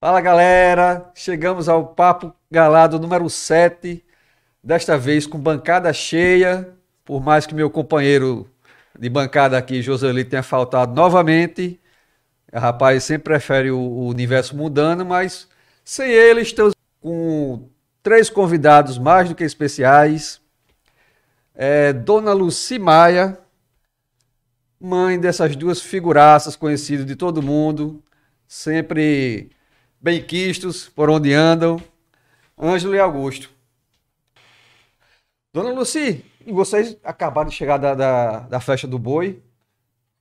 Fala galera, chegamos ao Papo Galado número 7, desta vez com bancada cheia, por mais que meu companheiro de bancada aqui, Joseli, tenha faltado novamente. O rapaz sempre prefere o, universo mudando, mas sem ele estamos com três convidados mais do que especiais. É, Dona Lucy Maia, mãe dessas duas figuraças conhecidas de todo mundo, sempre bem quistos por onde andam, Ângelo e Augusto. Dona Luci, vocês acabaram de chegar da, da, da festa do boi,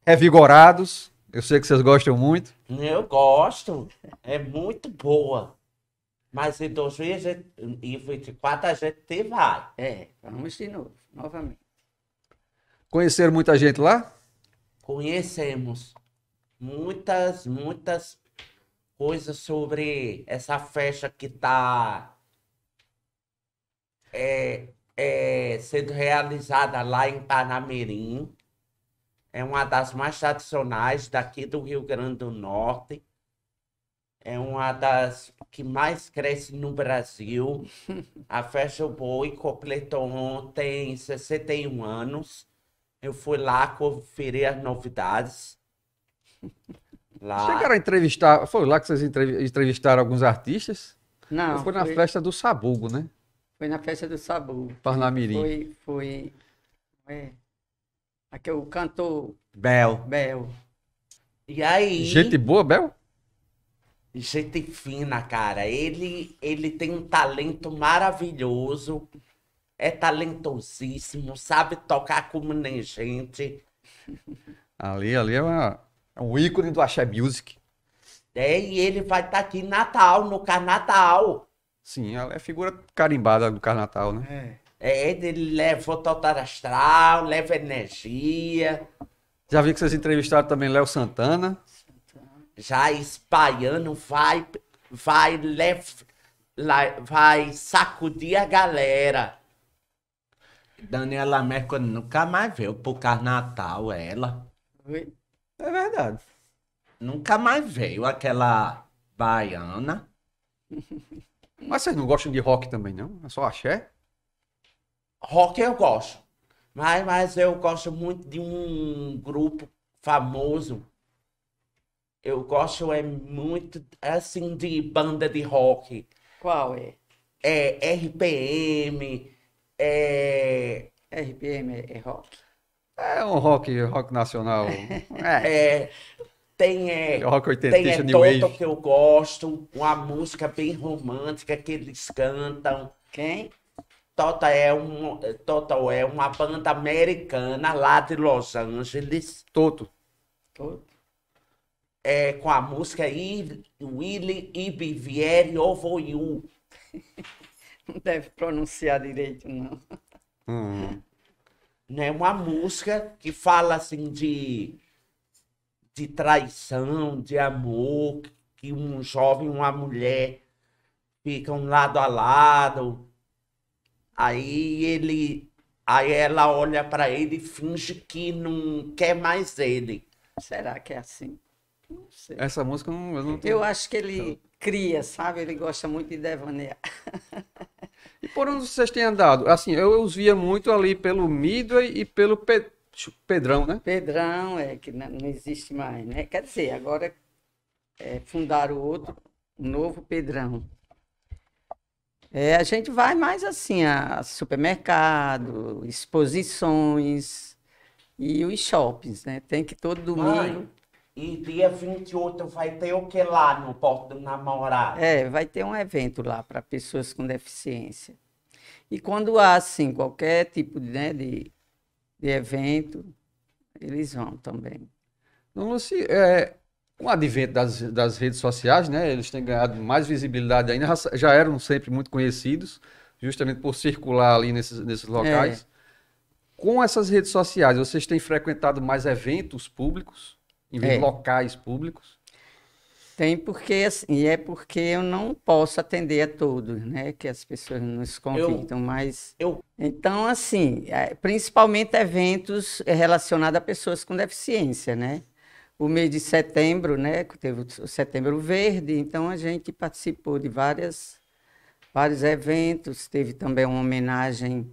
revigorados. Eu sei que vocês gostam muito. Eu gosto. É muito boa. Mas em 2024 a gente vai. É, vamos de novo, novamente. Conheceram muita gente lá? conhecemos muitas, muitas coisas sobre essa festa que está é, é, sendo realizada lá em Panamirim. É uma das mais tradicionais daqui do Rio Grande do Norte. É uma das que mais cresce no Brasil. A Festa Boi completou ontem 61 anos. Eu fui lá conferir as novidades. Lá. Chegaram a entrevistar. Foi lá que vocês entrevistaram alguns artistas? Não. Foi na foi... festa do Sabugo, né? Foi na festa do Sabugo. Parnamirim. Foi. foi... É. Aqui o cantor. Bel. Bel. E aí. Gente boa, Bel? Gente fina, cara. Ele, ele tem um talento maravilhoso é talentosíssimo, sabe tocar como nem gente. Ali, ali é, uma, é um ícone do Axé Music. É, e ele vai estar tá aqui em Natal, no Carnatal. Sim, ela é figura carimbada do Carnatal, né? É, é ele leva o total astral, leva energia. Já vi que vocês entrevistaram também Léo Santana. Já espalhando, vai, vai, leva, vai sacudir a galera. Daniela Mercury nunca mais veio pro Carnatal, ela. É verdade. Nunca mais veio aquela baiana. Mas vocês não gostam de rock também, não? É só axé? Rock eu gosto. Mas, mas eu gosto muito de um grupo famoso. Eu gosto é muito assim de banda de rock. Qual é? É RPM, é... RPM é, é rock? É um rock, rock nacional. É. é, tem é, é rock 80, tem é New Toto que eu gosto, uma música bem romântica que eles cantam. Quem? Tota é, um, Total é uma banda americana lá de Los Angeles. Toto. Toto. É, com a música Willie Ibivieri Ovo You. Não deve pronunciar direito, não. Hum. é uma música que fala assim de, de traição, de amor, que um jovem e uma mulher ficam lado a lado. Aí ele aí ela olha para ele e finge que não quer mais ele. Será que é assim? Não sei. Essa música não, eu não Eu acho que ele cria, sabe? Ele gosta muito de devanear. por onde vocês têm andado? Assim, eu os via muito ali pelo Midway e pelo Pe... Pedrão, né? Pedrão, é, que não existe mais, né? Quer dizer, agora é, fundaram outro, novo Pedrão. É, a gente vai mais assim, a supermercado, exposições e os shoppings, né? Tem que todo domingo. E dia 28 vai ter o que lá no Porto do Namorado? É, vai ter um evento lá para pessoas com deficiência. E quando há, assim, qualquer tipo de, né, de, de evento, eles vão também. Luci, é, com o advento das, das redes sociais, né, eles têm ganhado mais visibilidade ainda, já, já eram sempre muito conhecidos, justamente por circular ali nesses, nesses locais. É. Com essas redes sociais, vocês têm frequentado mais eventos públicos? em vez é. de locais públicos? Tem porque, assim, é porque eu não posso atender a todos, né? Que as pessoas nos convidam, eu, mas... Eu... Então, assim, é, principalmente eventos relacionados a pessoas com deficiência, né? O mês de setembro, né? Teve o Setembro Verde, então a gente participou de várias, vários eventos. Teve também uma homenagem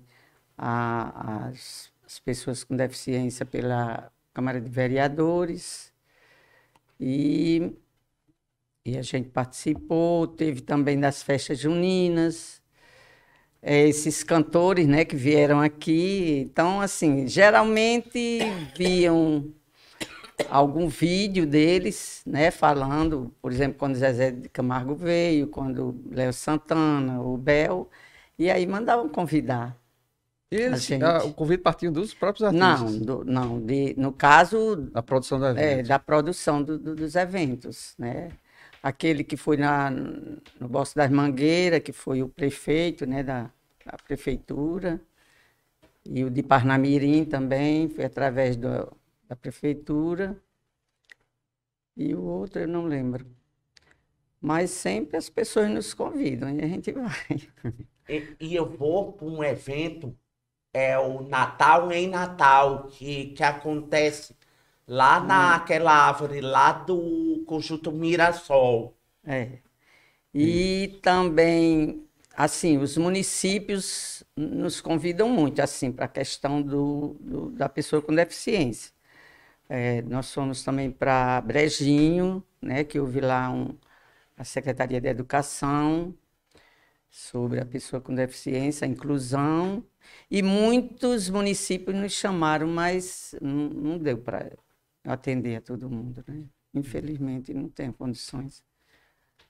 às pessoas com deficiência pela, Câmara de Vereadores. E, e a gente participou, teve também das festas juninas, é, esses cantores né, que vieram aqui. Então, assim, geralmente viam algum vídeo deles, né, falando, por exemplo, quando Zezé de Camargo veio, quando Léo Santana, o Bel, e aí mandavam convidar. Eles, ah, gente... a, o convite partiu dos próprios artistas? Não, do, não de, no caso... Da produção do é, evento. É, da produção do, do, dos eventos, né? Aquele que foi na, no Bosque das Mangueiras, que foi o prefeito, né, da, da prefeitura, e o de Parnamirim também, foi através do, da prefeitura, e o outro eu não lembro. Mas sempre as pessoas nos convidam e a gente vai. E, e eu vou para um evento é o Natal em Natal, que, que acontece lá hum. naquela árvore, lá do Conjunto Mirassol. É. E hum. também, assim, os municípios nos convidam muito, assim, para a questão do, do, da pessoa com deficiência. É, nós fomos também para Brejinho, né, que houve lá um, a Secretaria de Educação, sobre a pessoa com deficiência, a inclusão. E muitos municípios nos chamaram, mas não, não deu para atender a todo mundo. Né? Infelizmente, não tem condições.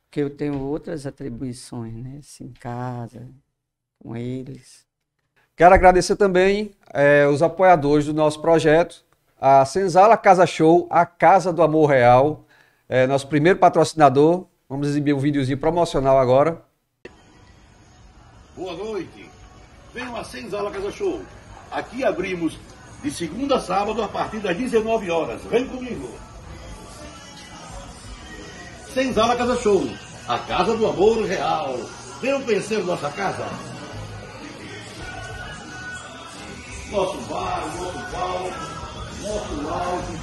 Porque eu tenho outras atribuições, né? Assim, em casa, com eles. Quero agradecer também é, os apoiadores do nosso projeto, a Senzala Casa Show, a Casa do Amor Real, é, nosso primeiro patrocinador. Vamos exibir um videozinho promocional agora. Boa noite. Venham às Senzala Casa Show. Aqui abrimos de segunda a sábado a partir das 19 horas. Vem comigo. Senzala Casa Show. A casa do amor real. Venham conhecer nossa casa. Nosso bar, nosso palco, nosso áudio.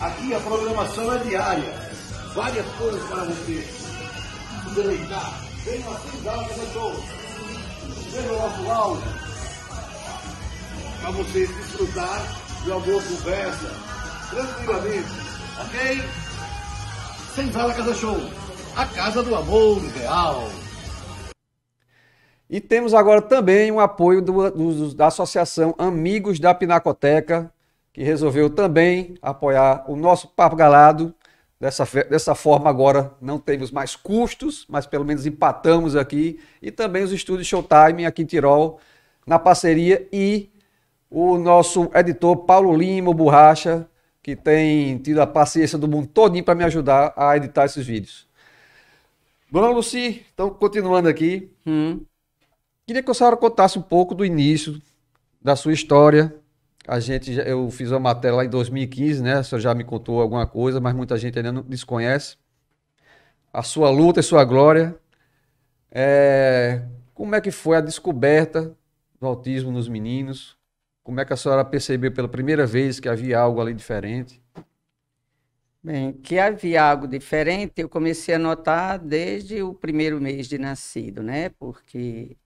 Aqui a programação é diária. Várias coisas para você. Deleitar. Tem uma cidade da dor. Veja o nosso áudio. Para vocês desfrutar de alguma boa conversa, tranquilamente, ok? Sem vala Casa Show, a casa do amor real. E temos agora também um apoio do, do, da Associação Amigos da Pinacoteca, que resolveu também apoiar o nosso Papo Galado Dessa, dessa forma, agora não temos mais custos, mas pelo menos empatamos aqui. E também os estúdios Showtime aqui em Tirol, na parceria. E o nosso editor Paulo Lima Borracha, que tem tido a paciência do mundo todinho para me ajudar a editar esses vídeos. Dona Luci, então continuando aqui. Hum. Queria que a senhora contasse um pouco do início da sua história a gente, eu fiz uma matéria lá em 2015, né? Você já me contou alguma coisa, mas muita gente ainda não desconhece. A sua luta e sua glória. É, como é que foi a descoberta do autismo nos meninos? Como é que a senhora percebeu pela primeira vez que havia algo ali diferente? Bem, que havia algo diferente, eu comecei a notar desde o primeiro mês de nascido, né? Porque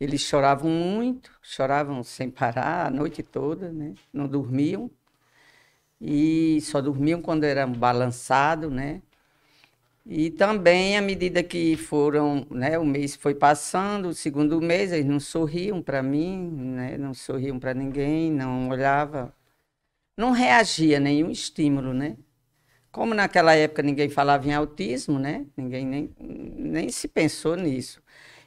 eles choravam muito, choravam sem parar a noite toda, né? Não dormiam. E só dormiam quando eram balançados, né? E também, à medida que foram, né, o mês foi passando, o segundo mês, eles não sorriam para mim, né, não sorriam para ninguém, não olhava, não reagia a nenhum estímulo, né? Como naquela época ninguém falava em autismo, né? Ninguém nem, nem se pensou nisso.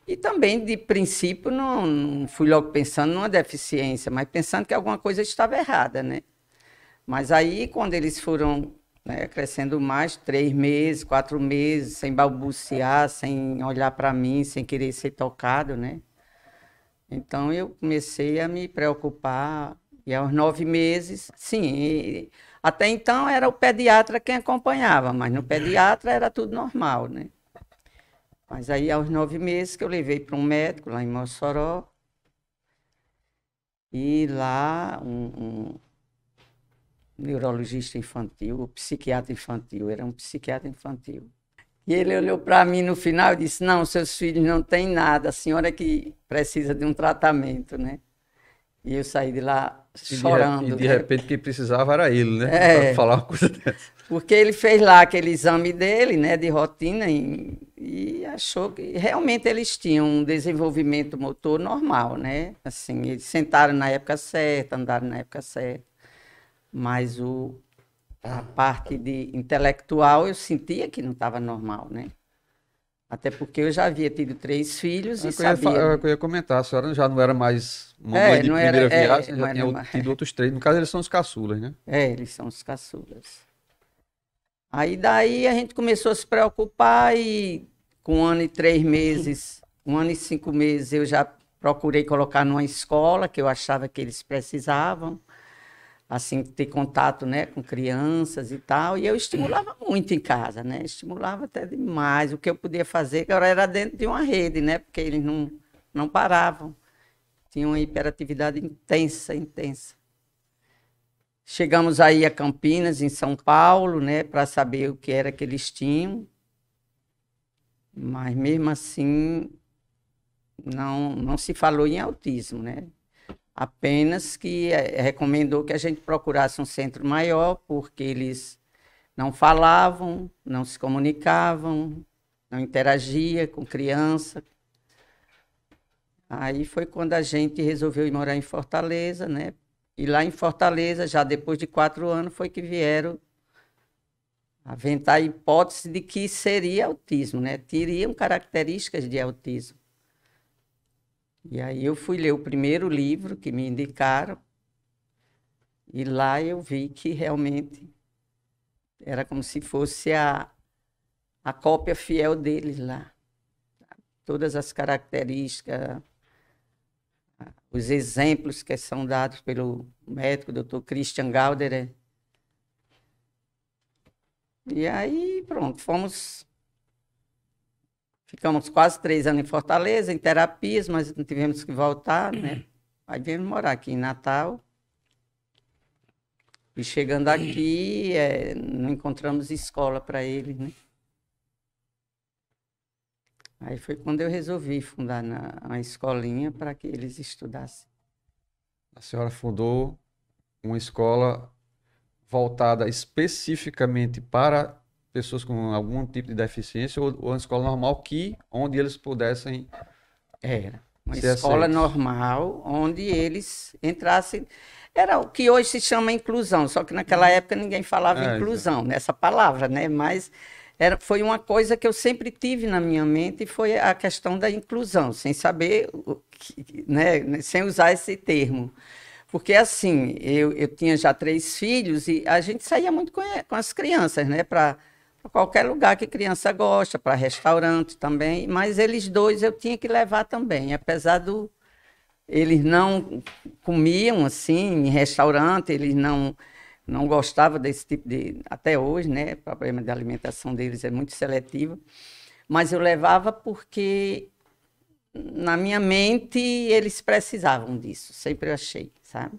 E também, de princípio, não, não, fui logo pensando numa deficiência, mas pensando que alguma coisa estava errada, né? Mas aí, quando eles foram né, crescendo mais, três meses, quatro meses, sem balbuciar, sem olhar para mim, sem querer ser tocado, né? Então, eu comecei a me preocupar. E aos nove meses, sim, até então era o pediatra quem acompanhava, mas no pediatra era tudo normal, né? Mas aí, aos nove meses, que eu levei para um médico lá em Mossoró. E lá, um, um neurologista infantil, um psiquiatra infantil, era um psiquiatra infantil. E ele olhou para mim no final e disse: Não, seus filhos não têm nada, a senhora é que precisa de um tratamento, né? E eu saí de lá chorando. E de né? repente quem precisava era ele, né? É, para falar uma coisa dessa. Porque ele fez lá aquele exame dele, né, de rotina, e, e, achou que realmente eles tinham um desenvolvimento motor normal, né? Assim, eles sentaram na época certa, andaram na época certa. Mas o, a parte de intelectual eu sentia que não estava normal, né? Até porque eu já havia tido três filhos é eu e sabia... Né? É eu ia comentar, a senhora já não era mais uma é, de não primeira era, é, viagem, é, já tinha tido outros três. No caso, eles são os caçulas, né? É, eles são os caçulas. Aí daí a gente começou a se preocupar e com um ano e três meses, um ano e cinco meses, eu já procurei colocar numa escola que eu achava que eles precisavam, assim, ter contato, né, com crianças e tal. E eu estimulava muito em casa, né? Estimulava até demais. O que eu podia fazer agora era dentro de uma rede, né? Porque eles não, não paravam. Tinha uma hiperatividade intensa, intensa. Chegamos aí a Campinas, em São Paulo, né, para saber o que era que eles tinham. Mas mesmo assim, não, não se falou em autismo, né? Apenas que é, recomendou que a gente procurasse um centro maior, porque eles não falavam, não se comunicavam, não interagia com criança, Aí foi quando a gente resolveu ir morar em Fortaleza, né? E lá em Fortaleza, já depois de quatro anos, foi que vieram aventar a hipótese de que seria autismo, né? Teriam características de autismo. E aí eu fui ler o primeiro livro que me indicaram, e lá eu vi que realmente era como se fosse a, a cópia fiel deles lá. Todas as características, os exemplos que são dados pelo médico, doutor Christian Galder. Né? E aí, pronto, fomos. Ficamos quase três anos em Fortaleza, em terapias, mas não tivemos que voltar, né? Aí viemos morar aqui em Natal. E chegando aqui, é, não encontramos escola para ele, né? Aí foi quando eu resolvi fundar na, uma escolinha para que eles estudassem. A senhora fundou uma escola voltada especificamente para pessoas com algum tipo de deficiência ou, ou uma escola normal que onde eles pudessem era uma escola aceitos. normal onde eles entrassem era o que hoje se chama inclusão só que naquela uhum. época ninguém falava é, inclusão é. nessa palavra né mas era, foi uma coisa que eu sempre tive na minha mente, e foi a questão da inclusão, sem saber, que, né, sem usar esse termo. Porque, assim, eu, eu tinha já três filhos e a gente saía muito com, com as crianças, né, para qualquer lugar que criança gosta, para restaurante também, mas eles dois eu tinha que levar também, apesar do. Eles não comiam assim em restaurante, eles não não gostava desse tipo de. Até hoje, né? O problema de alimentação deles é muito seletivo. Mas eu levava porque, na minha mente, eles precisavam disso. Sempre eu achei, sabe?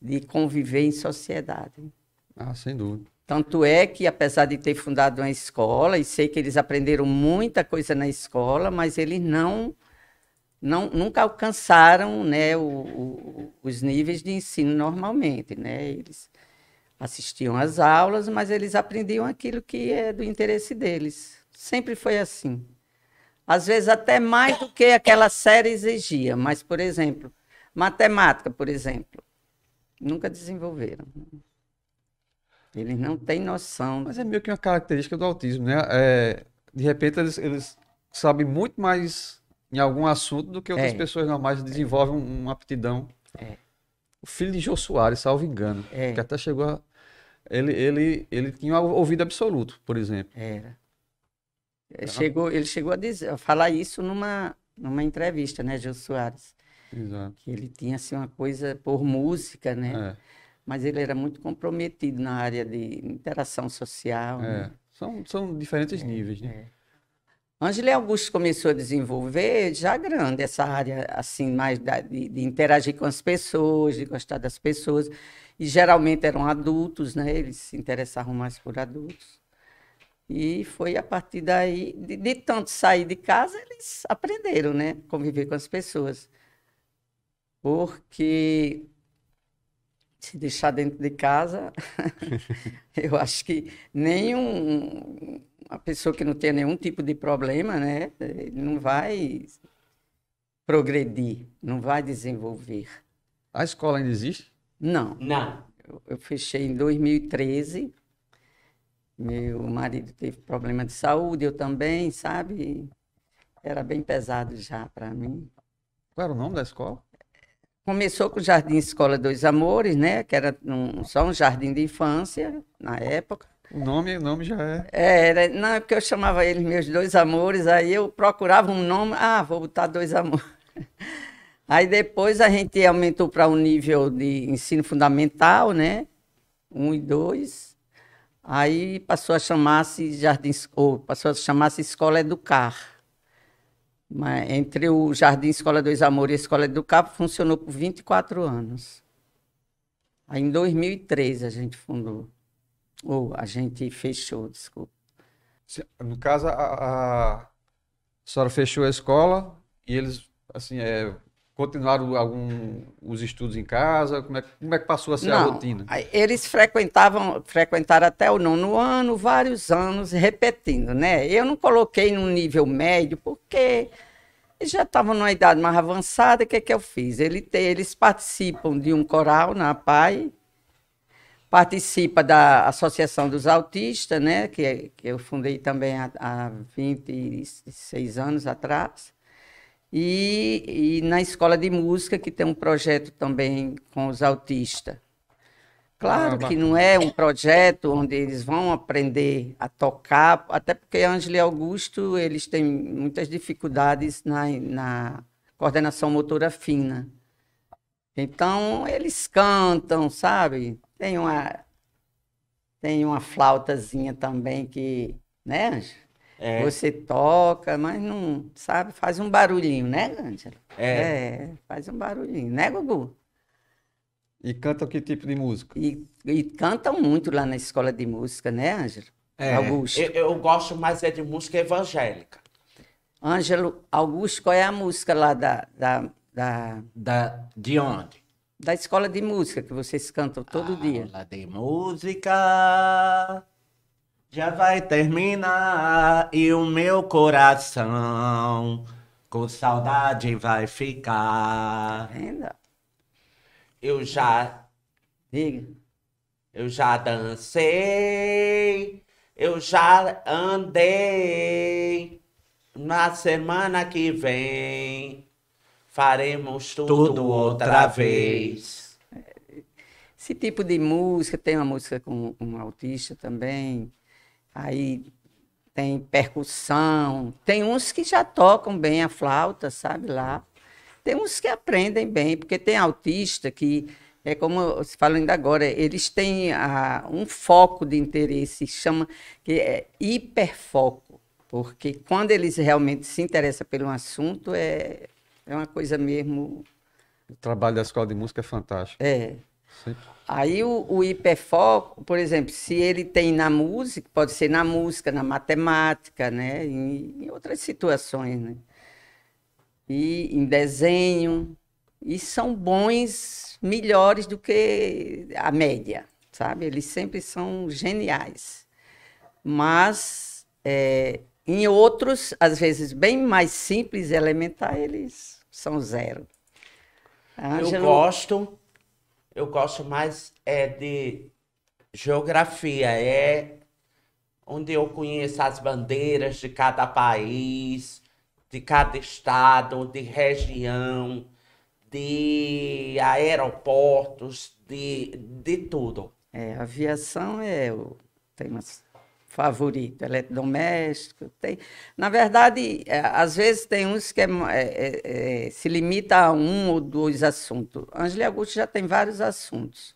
De conviver em sociedade. Ah, sem dúvida. Tanto é que, apesar de ter fundado uma escola, e sei que eles aprenderam muita coisa na escola, mas eles não, não nunca alcançaram né, o, o, os níveis de ensino normalmente. Né? Eles assistiam às aulas, mas eles aprendiam aquilo que é do interesse deles. Sempre foi assim. Às vezes até mais do que aquela série exigia, mas por exemplo, matemática, por exemplo, nunca desenvolveram. Eles não têm noção. Mas é meio que uma característica do autismo, né? É, de repente eles, eles sabem muito mais em algum assunto do que outras é. pessoas normais desenvolvem é. uma aptidão. É o filho de Jô Soares, salvo engano, é. que até chegou a. Ele, ele, ele tinha ouvido absoluto, por exemplo. Era. Era. Chegou, ele chegou a, dizer, a falar isso numa, numa entrevista, né, Jô Soares? Exato. Que ele tinha assim, uma coisa por música, né? É. Mas ele era muito comprometido na área de interação social. Né? É. Né? São, são diferentes é, níveis, né? É. Angela Augusto começou a desenvolver já grande essa área, assim, mais da, de, de, interagir com as pessoas, de gostar das pessoas. E geralmente eram adultos, né? Eles se interessavam mais por adultos. E foi a partir daí, de, de tanto sair de casa, eles aprenderam, né? Conviver com as pessoas. Porque se deixar dentro de casa, eu acho que nenhum uma pessoa que não tenha nenhum tipo de problema, né, não vai progredir, não vai desenvolver. A escola ainda existe? Não. Não. Eu, eu fechei em 2013. Meu marido teve problema de saúde, eu também, sabe? Era bem pesado já para mim. Qual era o nome da escola? Começou com o Jardim Escola Dois Amores, né? Que era um, só um jardim de infância na época. O nome, o nome já é. É, era, não, é porque eu chamava eles meus dois amores, aí eu procurava um nome, ah, vou botar dois amores. Aí depois a gente aumentou para o um nível de ensino fundamental, né? Um e dois. Aí passou a chamar-se Jardim, ou passou a chamar-se Escola Educar. Mas entre o Jardim Escola Dois Amores e a Escola Educar funcionou por 24 anos. Aí em 2003 a gente fundou. Ou a gente fechou, desculpa. No caso, a, a senhora fechou a escola e eles, assim, é, continuaram algum, os estudos em casa? Como é, como é que passou a ser Não, a rotina? Eles frequentavam, frequentaram até o nono ano, vários anos, repetindo, né? Eu não coloquei no nível médio, porque eles já estavam numa idade mais avançada, o que é que eu fiz? Ele, eles participam de um coral na PAI, participa da Associação dos Autistas, né, que, é, que eu fundei também há, há 26 anos atrás, e, e, na Escola de Música, que tem um projeto também com os autistas. Claro ah, que não é um projeto onde eles vão aprender a tocar, até porque Ângelo e Augusto eles têm muitas dificuldades na, na coordenação motora fina. Então, eles cantam, sabe? Tem uma, tem uma flautazinha também que, né, ângela É. Você toca, mas não, sabe, faz um barulhinho, né, ângela É. é. faz um barulhinho, né, Gugu? E cantam que tipo de música? E, e cantam muito lá na escola de música, né, Ângelo? É. Augusto. Eu, eu, gosto mais é de música evangélica. Ângelo, Augusto, qual é a música lá da... da, da... da de onde? da escola de música que vocês cantam todo aula dia. Aula de música já vai terminar e o meu coração com saudade vai ficar. Ainda. Tá eu já. Diga. Eu já dancei, eu já andei. Na semana que vem faremos tudo, tudo outra vez. Esse tipo de música, tem uma música com um autista também, aí tem percussão, tem uns que já tocam bem a flauta, sabe lá. Tem uns que aprendem bem, porque tem autista que é como se falando agora, eles têm um foco de interesse, chama que é hiperfoco, porque quando eles realmente se interessam pelo assunto, é é uma coisa mesmo. O trabalho da escola de música é fantástico. É. Sempre. Aí o, o hiperfoco, por exemplo, se ele tem na música, pode ser na música, na matemática, né? Em, em outras situações, né? E em desenho. E são bons, melhores do que a média, sabe? Eles sempre são geniais. Mas é, em outros, às vezes bem mais simples, elementar, eles são zero. Eu gosto, eu gosto mais é de geografia, é onde eu conheço as bandeiras de cada país, de cada estado, de região, de aeroportos, de, de tudo. É, aviação é o tem favorito, eletrodoméstico. Tem, na verdade, é, às vezes tem uns que é é, é, é, se limita a um ou dois assuntos. Angela Augusto já tem vários assuntos.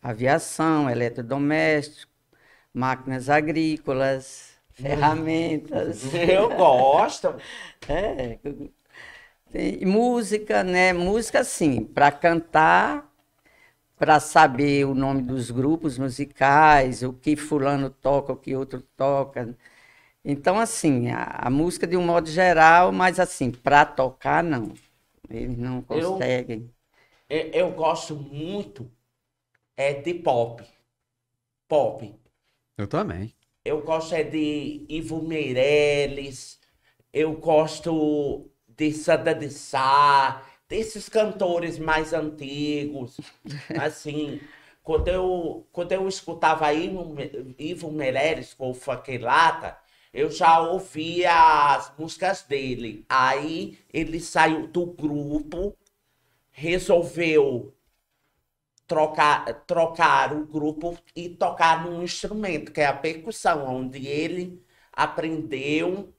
Aviação, eletrodoméstico, máquinas agrícolas, hum. ferramentas. Eu gosto. é, tem, música, né? Música, sim, para cantar para saber o nome dos grupos musicais, o que fulano toca, o que outro toca. Então, assim, a, a música de um modo geral, mas assim, para tocar, não. Eles não conseguem. Eu, é, eu, gosto muito é, de pop. Pop. Eu também. Eu gosto é de Ivo Meirelles, eu gosto de Santa de Sá, desses cantores mais antigos. Assim, quando eu, quando eu escutava Ivo, Ivo Meirelles com o Faquelata, Lata, eu já ouvia as músicas dele. Aí ele saiu do grupo, resolveu trocar, trocar o grupo e tocar num instrumento, que é a percussão, onde ele aprendeu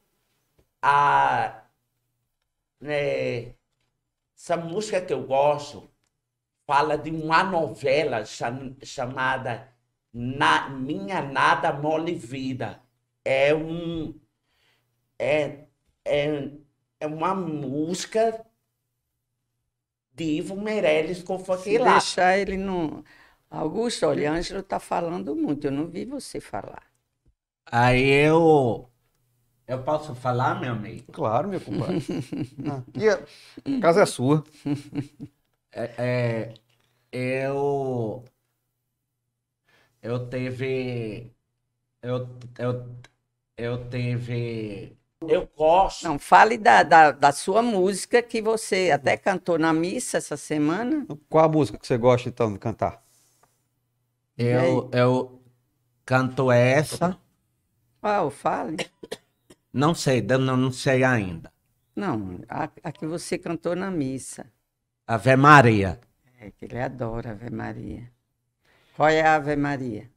a. Né, essa música que eu gosto fala de uma novela cham chamada Na Minha Nada Mole Vida. É um é, é, é uma música de Ivo Meirelles com Se lá. deixar ele não. Augusto, olha, Ângelo está falando muito, eu não vi você falar. Aí eu eu posso falar, meu amigo? Claro, meu compadre. Ah, a casa é sua. É, é, eu. Eu teve. Eu, eu, eu teve. Eu gosto. Não, fale da, da, da, sua música que você até cantou na missa essa semana. Qual a música que você gosta então de cantar? Eu, eu canto essa. Qual? Fale. Não sei, não, não sei ainda. Não, a, a que você cantou na missa. Ave Maria. É, que ele adora Ave Maria. Qual é a Ave Maria?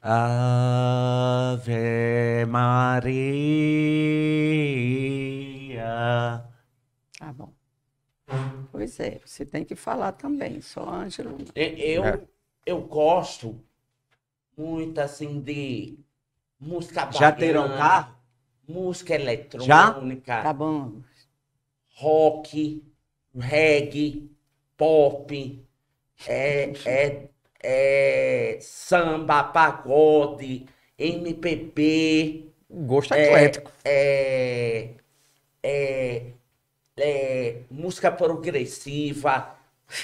Ave Maria. Tá bom. Pois é, você tem que falar também, só Ângelo. Eu, é. eu gosto muito assim de música baiana. Já terão carro? música eletrônica, Já? Tá bom. rock, reggae, pop, é, é, é, samba, pagode, MPB. Gosto é, atlético. É, é, é, música progressiva,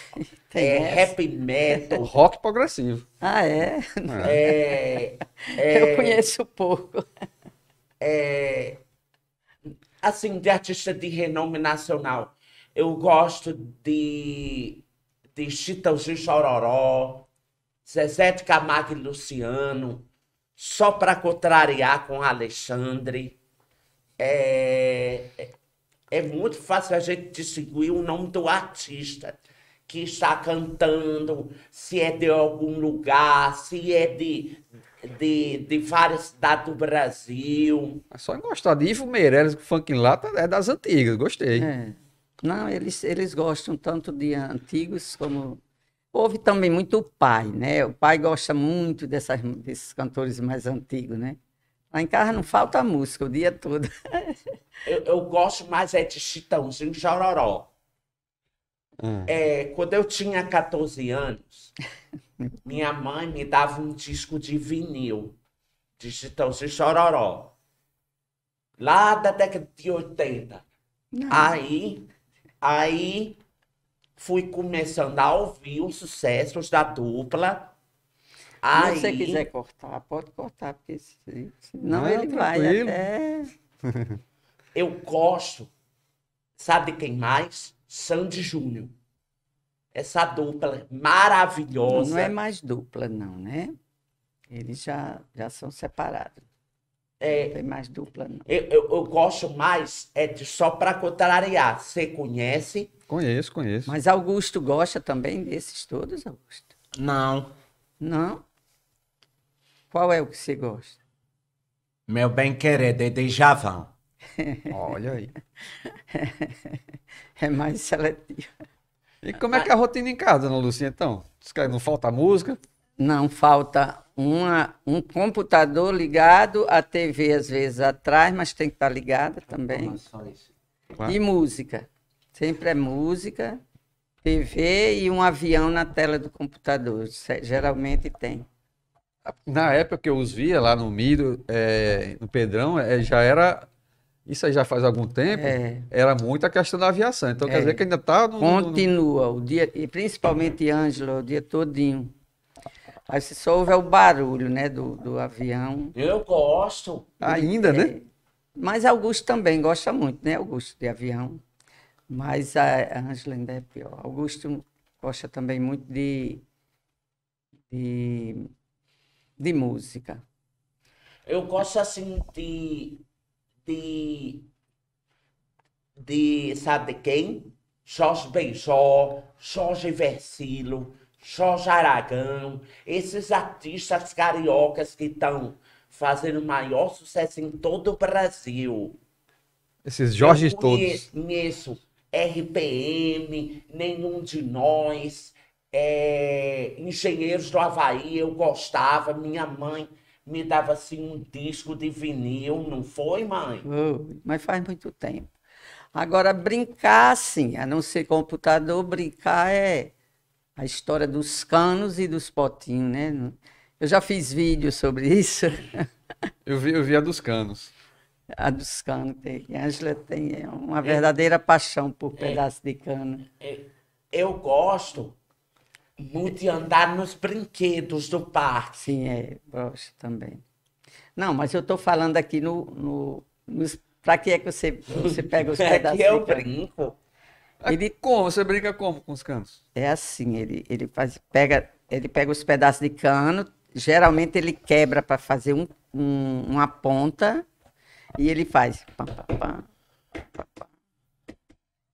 é, rap metal. Rock progressivo. Ah, é? é? Eu é. conheço pouco é, assim, de artista de renome nacional. Eu gosto de, de Chitãozinho Chororó, Zezé de Camargo e Luciano, só para contrariar com Alexandre. É, é, é muito fácil a gente distinguir o nome do artista que está cantando, se é de algum lugar, se é de, de, de várias cidades do Brasil. É só gostar de Ivo Meirelles, que funk lá tá, é das antigas, gostei. É. Não, eles, eles gostam tanto de antigos como. Houve também muito o pai, né? O pai gosta muito dessas, desses cantores mais antigos, né? Lá em casa não falta música o dia todo. eu, eu gosto mais é de Chitãozinho Jororó. Hum. É, quando eu tinha 14 anos, Minha mãe me dava um disco de vinil, de Chitãozinho Chororó, lá da década de 80. Não. Aí, aí fui começando a ouvir os sucessos da dupla. Aí... Se você quiser cortar, pode cortar, porque não, ele tranquilo. vai até... Eu gosto, sabe quem mais? Sandy Júnior essa dupla é maravilhosa. Não é mais dupla, não, né? Eles já, já são separados. É, não tem mais dupla, não. Eu, eu, eu gosto mais, é de, só para contrariar. Você conhece? Conheço, conheço. Mas Augusto gosta também desses todos, Augusto? Não. Não? Qual é o que você gosta? Meu bem querer, Dede Javão. Olha aí. É mais seletivo. E como é que é a rotina em casa, Ana Lucinha, então? Não falta música? Não, falta uma, um computador ligado, a TV às vezes atrás, mas tem que estar ligada também. E música. Sempre é música, TV e um avião na tela do computador. Geralmente tem. Na época que eu os via lá no Miro, é, no Pedrão, é, já era isso aí já faz algum tempo. É. Era muito a questão da aviação. Então quer é. dizer que ainda está no. Continua no... o dia, e principalmente Ângela, o dia todinho. Aí se só ouve é o barulho, né, do, do avião. Eu gosto. Ainda, é, né? Mas Augusto também gosta muito, né, Augusto, de avião. Mas a Ângela ainda é pior. Augusto gosta também muito de, de, de música. Eu gosto, assim, de de, de sabe de quem? Jorge Benjó, Jorge Versilo, Jorge Aragão, esses artistas cariocas que estão fazendo maior sucesso em todo o Brasil. Esses Jorge Eu todos. Conheço RPM, Nenhum de Nós, é, Engenheiros do Havaí, eu gostava, minha mãe me dava assim um disco de vinil, não foi, mãe? mas faz muito tempo. Agora, brincar, sim, a não ser computador, brincar é a história dos canos e dos potinhos, né? Eu já fiz vídeo sobre isso. Eu vi, eu vi a dos canos. A dos canos tem. A Angela tem é uma é. verdadeira é, paixão por é, pedaço de cano É, eu gosto muito andar nos brinquedos do parque. Sim, é, gosto também. Não, mas eu estou falando aqui no. no nos, que é que você, você pega os pedaços? É que eu brinco. Ele, como? Você brinca como com os canos? É assim, ele, ele, faz, pega, ele pega os pedaços de cano, geralmente ele quebra para fazer um, um, uma ponta e ele faz. Pam, pam, pam, pam, pam.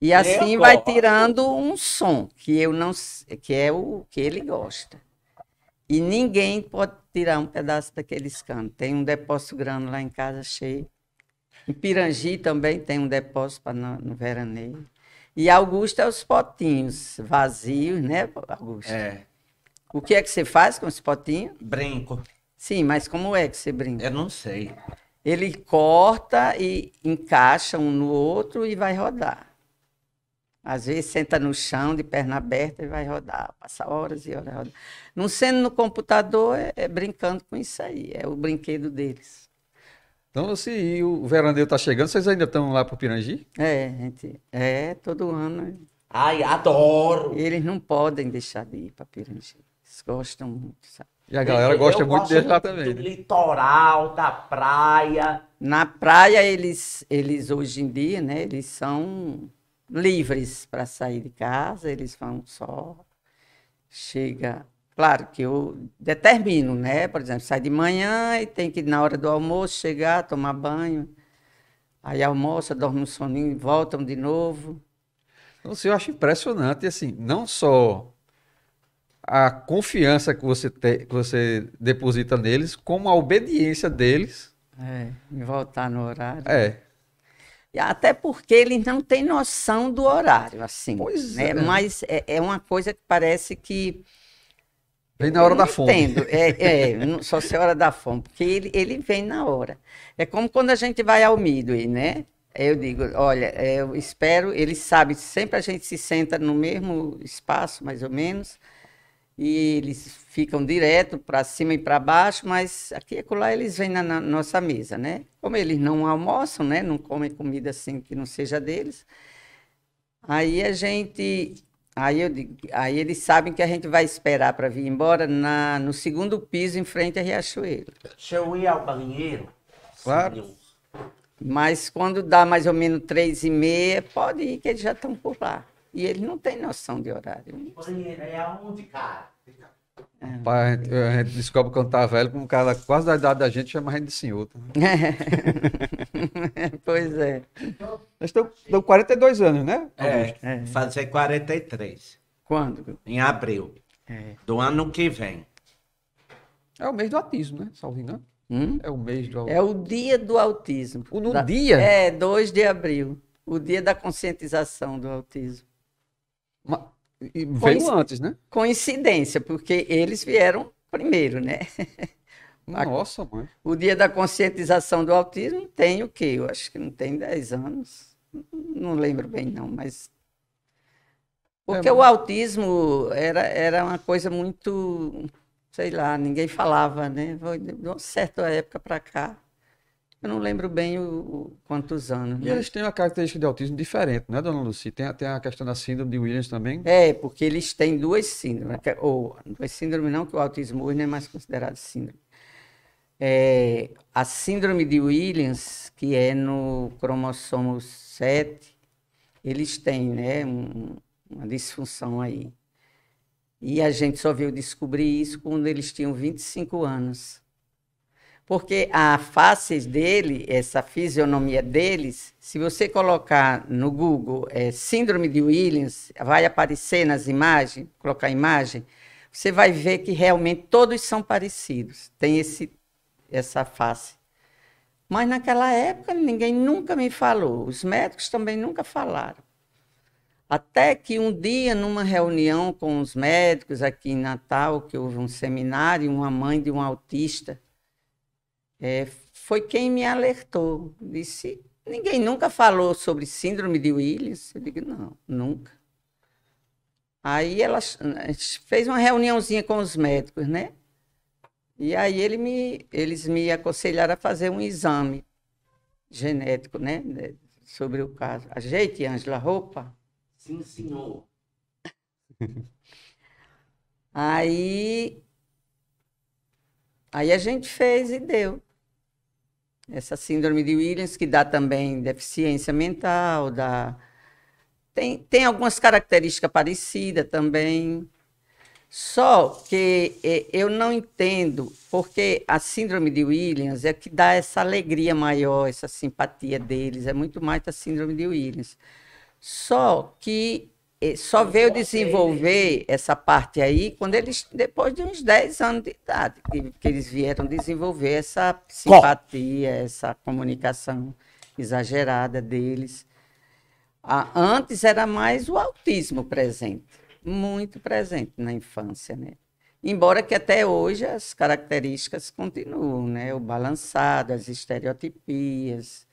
E é assim vai tirando um som que eu não que é o que ele gosta. E ninguém pode tirar um pedaço daqueles canos. Tem um depósito grande lá em casa cheio. Em Pirangi também tem um depósito para no, no veraneio. E Augusta é os potinhos vazios, né, Augusta? É. O que é que você faz com esse potinho? Brinco. Sim, mas como é que você brinca? Eu não sei. Ele corta e encaixa um no outro e vai rodar. Às vezes senta no chão, de perna aberta, e vai rodar, passa horas e horas rodando. Não sendo no computador, é, é, brincando com isso aí, é o brinquedo deles. Então, se o verandeiro está chegando, vocês ainda estão lá para o Pirangi? É, gente, é, todo ano. Né? Ai, adoro! Eles não podem deixar de ir para Pirangi, eles gostam muito, sabe? E a galera gosta eu muito de lá também. Do né? litoral, da praia. Na praia, eles, eles hoje em dia, né, eles são livres para sair de casa, eles vão só. Chega. Claro que eu determino, né? Por exemplo, sai de manhã e tem que, na hora do almoço, chegar, tomar banho. Aí almoça, dorme um soninho, voltam de novo. Você acha impressionante, assim, não só a confiança que você, te, que você deposita neles, como a obediência deles. É, em voltar no horário. É até porque ele não tem noção do horário, assim. Pois né? é. Mas é, é, uma coisa que parece que. Vem na hora da fome. Entendo. É, é só se é hora da fome, porque ele, ele vem na hora. É como quando a gente vai ao Midway, né? Eu digo, olha, é, eu espero, ele sabe, sempre a gente se senta no mesmo espaço, mais ou menos e eles ficam direto para cima e para baixo, mas aqui e acolá eles vêm na, na, nossa mesa, né? Como eles não almoçam, né? Não comem comida assim que não seja deles. Aí a gente, aí eu aí eles sabem que a gente vai esperar para vir embora na no segundo piso em frente a Riachuelo. Se eu ir ao banheiro, claro. Sim. Mas quando dá mais ou menos três e meia, pode ir que eles já estão por lá. E ele não tem noção de horário. Banheiro é aonde, cara? É. Pai, a gente descobre quando tá velho, como um cara quase da idade da gente chama a gente de senhor. Tá? É. pois é. Nós estamos com 42 anos, né? É, é. fazer 43. Quando? Em abril. É. Do ano que vem. É o mês do autismo, né? Salvo engano. Hum? É o mês do autismo. É o dia do autismo. O, no da... dia? É, 2 de abril. O dia da conscientização do autismo. E veio Coinc... antes, né? Coincidência, porque eles vieram primeiro, né? Nossa, mãe. O dia da conscientização do autismo tem o quê? Eu acho que não tem 10 anos. Não lembro bem, não, mas. Porque é, mas... o autismo era, era uma coisa muito. Sei lá, ninguém falava, né? De uma certa época para cá. Eu não lembro bem o, o quantos anos. E mas... Né? eles têm uma característica de autismo diferente, né, dona Luci? Tem até a questão da síndrome de Williams também? É, porque eles têm duas síndromes, né? ou duas síndromes não, que o autismo hoje não é mais considerado síndrome. É, a síndrome de Williams, que é no cromossomo 7, eles têm né, um, uma disfunção aí. E a gente só veio descobrir isso quando eles tinham 25 anos. Porque a face dele, essa fisionomia deles, se você colocar no Google é, Síndrome de Williams, vai aparecer nas imagens, colocar imagem, você vai ver que realmente todos são parecidos, tem esse, essa face. Mas naquela época ninguém nunca me falou, os médicos também nunca falaram. Até que um dia, numa reunião com os médicos aqui em Natal, que houve um seminário, uma mãe de um autista é, foi quem me alertou. Disse, ninguém nunca falou sobre síndrome de Willis? Eu digo, não, nunca. Aí ela eh, fez uma reuniãozinha com os médicos, né? E aí ele me, eles me aconselharam a fazer um exame genético, né? Sobre o caso. Ajeite, Ângela, roupa. Sim, senhor. aí, aí a gente fez e deu. Essa síndrome de Williams, que dá também deficiência mental, dá... tem, tem algumas características parecidas também. Só que é, eu não entendo porque a síndrome de Williams é que dá essa alegria maior, essa simpatia deles, é muito mais da síndrome de Williams. Só que só veio desenvolver essa parte aí quando eles, depois de uns 10 anos de idade, que, que eles vieram desenvolver essa simpatia, Qual? essa comunicação exagerada deles. antes era mais o autismo presente, muito presente na infância, né? Embora que até hoje as características continuam, né? O balançado, as estereotipias,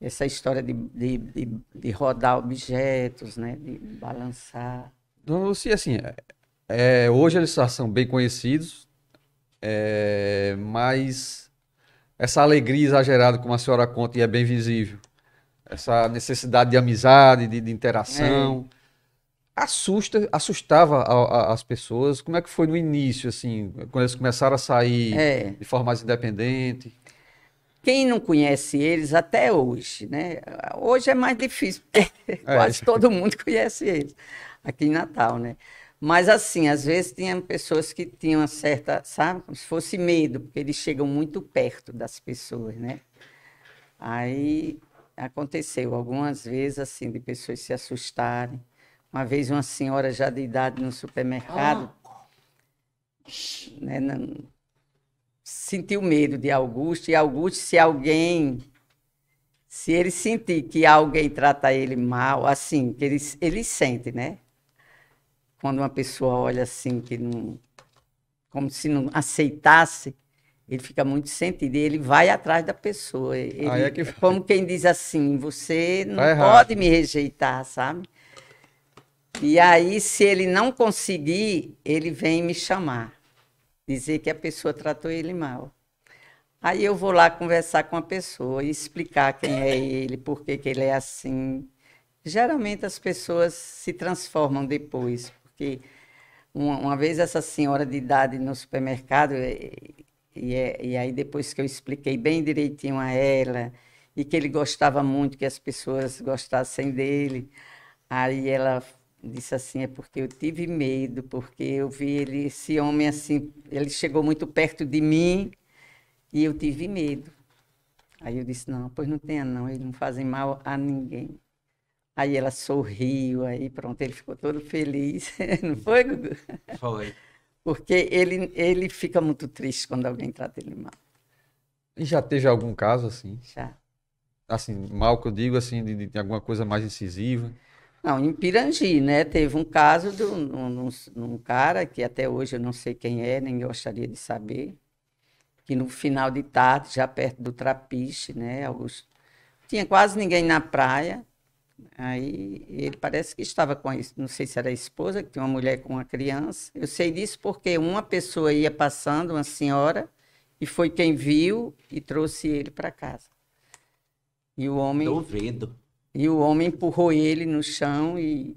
essa história de, de, de, de rodar objetos, né? De balançar. Dona se assim, é, é, hoje eles são bem conhecidos, é, mas essa alegria exagerada, como a senhora conta, e é bem visível. Essa necessidade de amizade, de, de interação. É. Assusta, assustava a, a, as pessoas. Como é que foi no início, assim, quando eles começaram a sair é. de forma mais independente? Quem não conhece eles até hoje, né? Hoje é mais difícil, porque é. quase todo mundo conhece eles aqui em Natal, né? Mas assim, às vezes tinha pessoas que tinham uma certa, sabe, como se fosse medo, porque eles chegam muito perto das pessoas, né? Aí aconteceu algumas vezes assim de pessoas se assustarem. Uma vez uma senhora já de idade no supermercado, ah. né, sentiu medo de Augusto, e Augusto, se alguém. Se ele sentir que alguém trata ele mal, assim, que ele, ele sente, né? Quando uma pessoa olha assim, que não. como se não aceitasse, ele fica muito sentido e ele vai atrás da pessoa. Ele, é que... Como quem diz assim, você não vai pode errar. me rejeitar, sabe? E aí, se ele não conseguir, ele vem me chamar dizer que a pessoa tratou ele mal. Aí eu vou lá conversar com a pessoa e explicar quem é ele, por que, ele é assim. Geralmente as pessoas se transformam depois, porque uma, uma vez essa senhora de idade no supermercado, e, e, e aí depois que eu expliquei bem direitinho a ela, e que ele gostava muito que as pessoas gostassem dele, aí ela disse assim, é porque eu tive medo, porque eu vi ele, esse homem assim, ele chegou muito perto de mim e eu tive medo. Aí eu disse, não, pois não tenha não, eles não fazem mal a ninguém. Aí ela sorriu, aí pronto, ele ficou todo feliz. Não foi, Gugu? Foi. Porque ele, ele fica muito triste quando alguém trata ele mal. E já teve algum caso assim? Já. Assim, mal que eu digo, assim, de, de alguma coisa mais incisiva? Não, em Pirangi, né? Teve um caso de um, um, um, cara que até hoje eu não sei quem é, nem gostaria de saber, que no final de tarde, já perto do Trapiche, né, Tinha quase ninguém na praia. Aí ele parece que estava com, não sei se era a esposa, que tinha uma mulher com uma criança. Eu sei disso porque uma pessoa ia passando, uma senhora, e foi quem viu e trouxe ele para casa. E o homem. Tô vendo. E o homem empurrou ele no chão e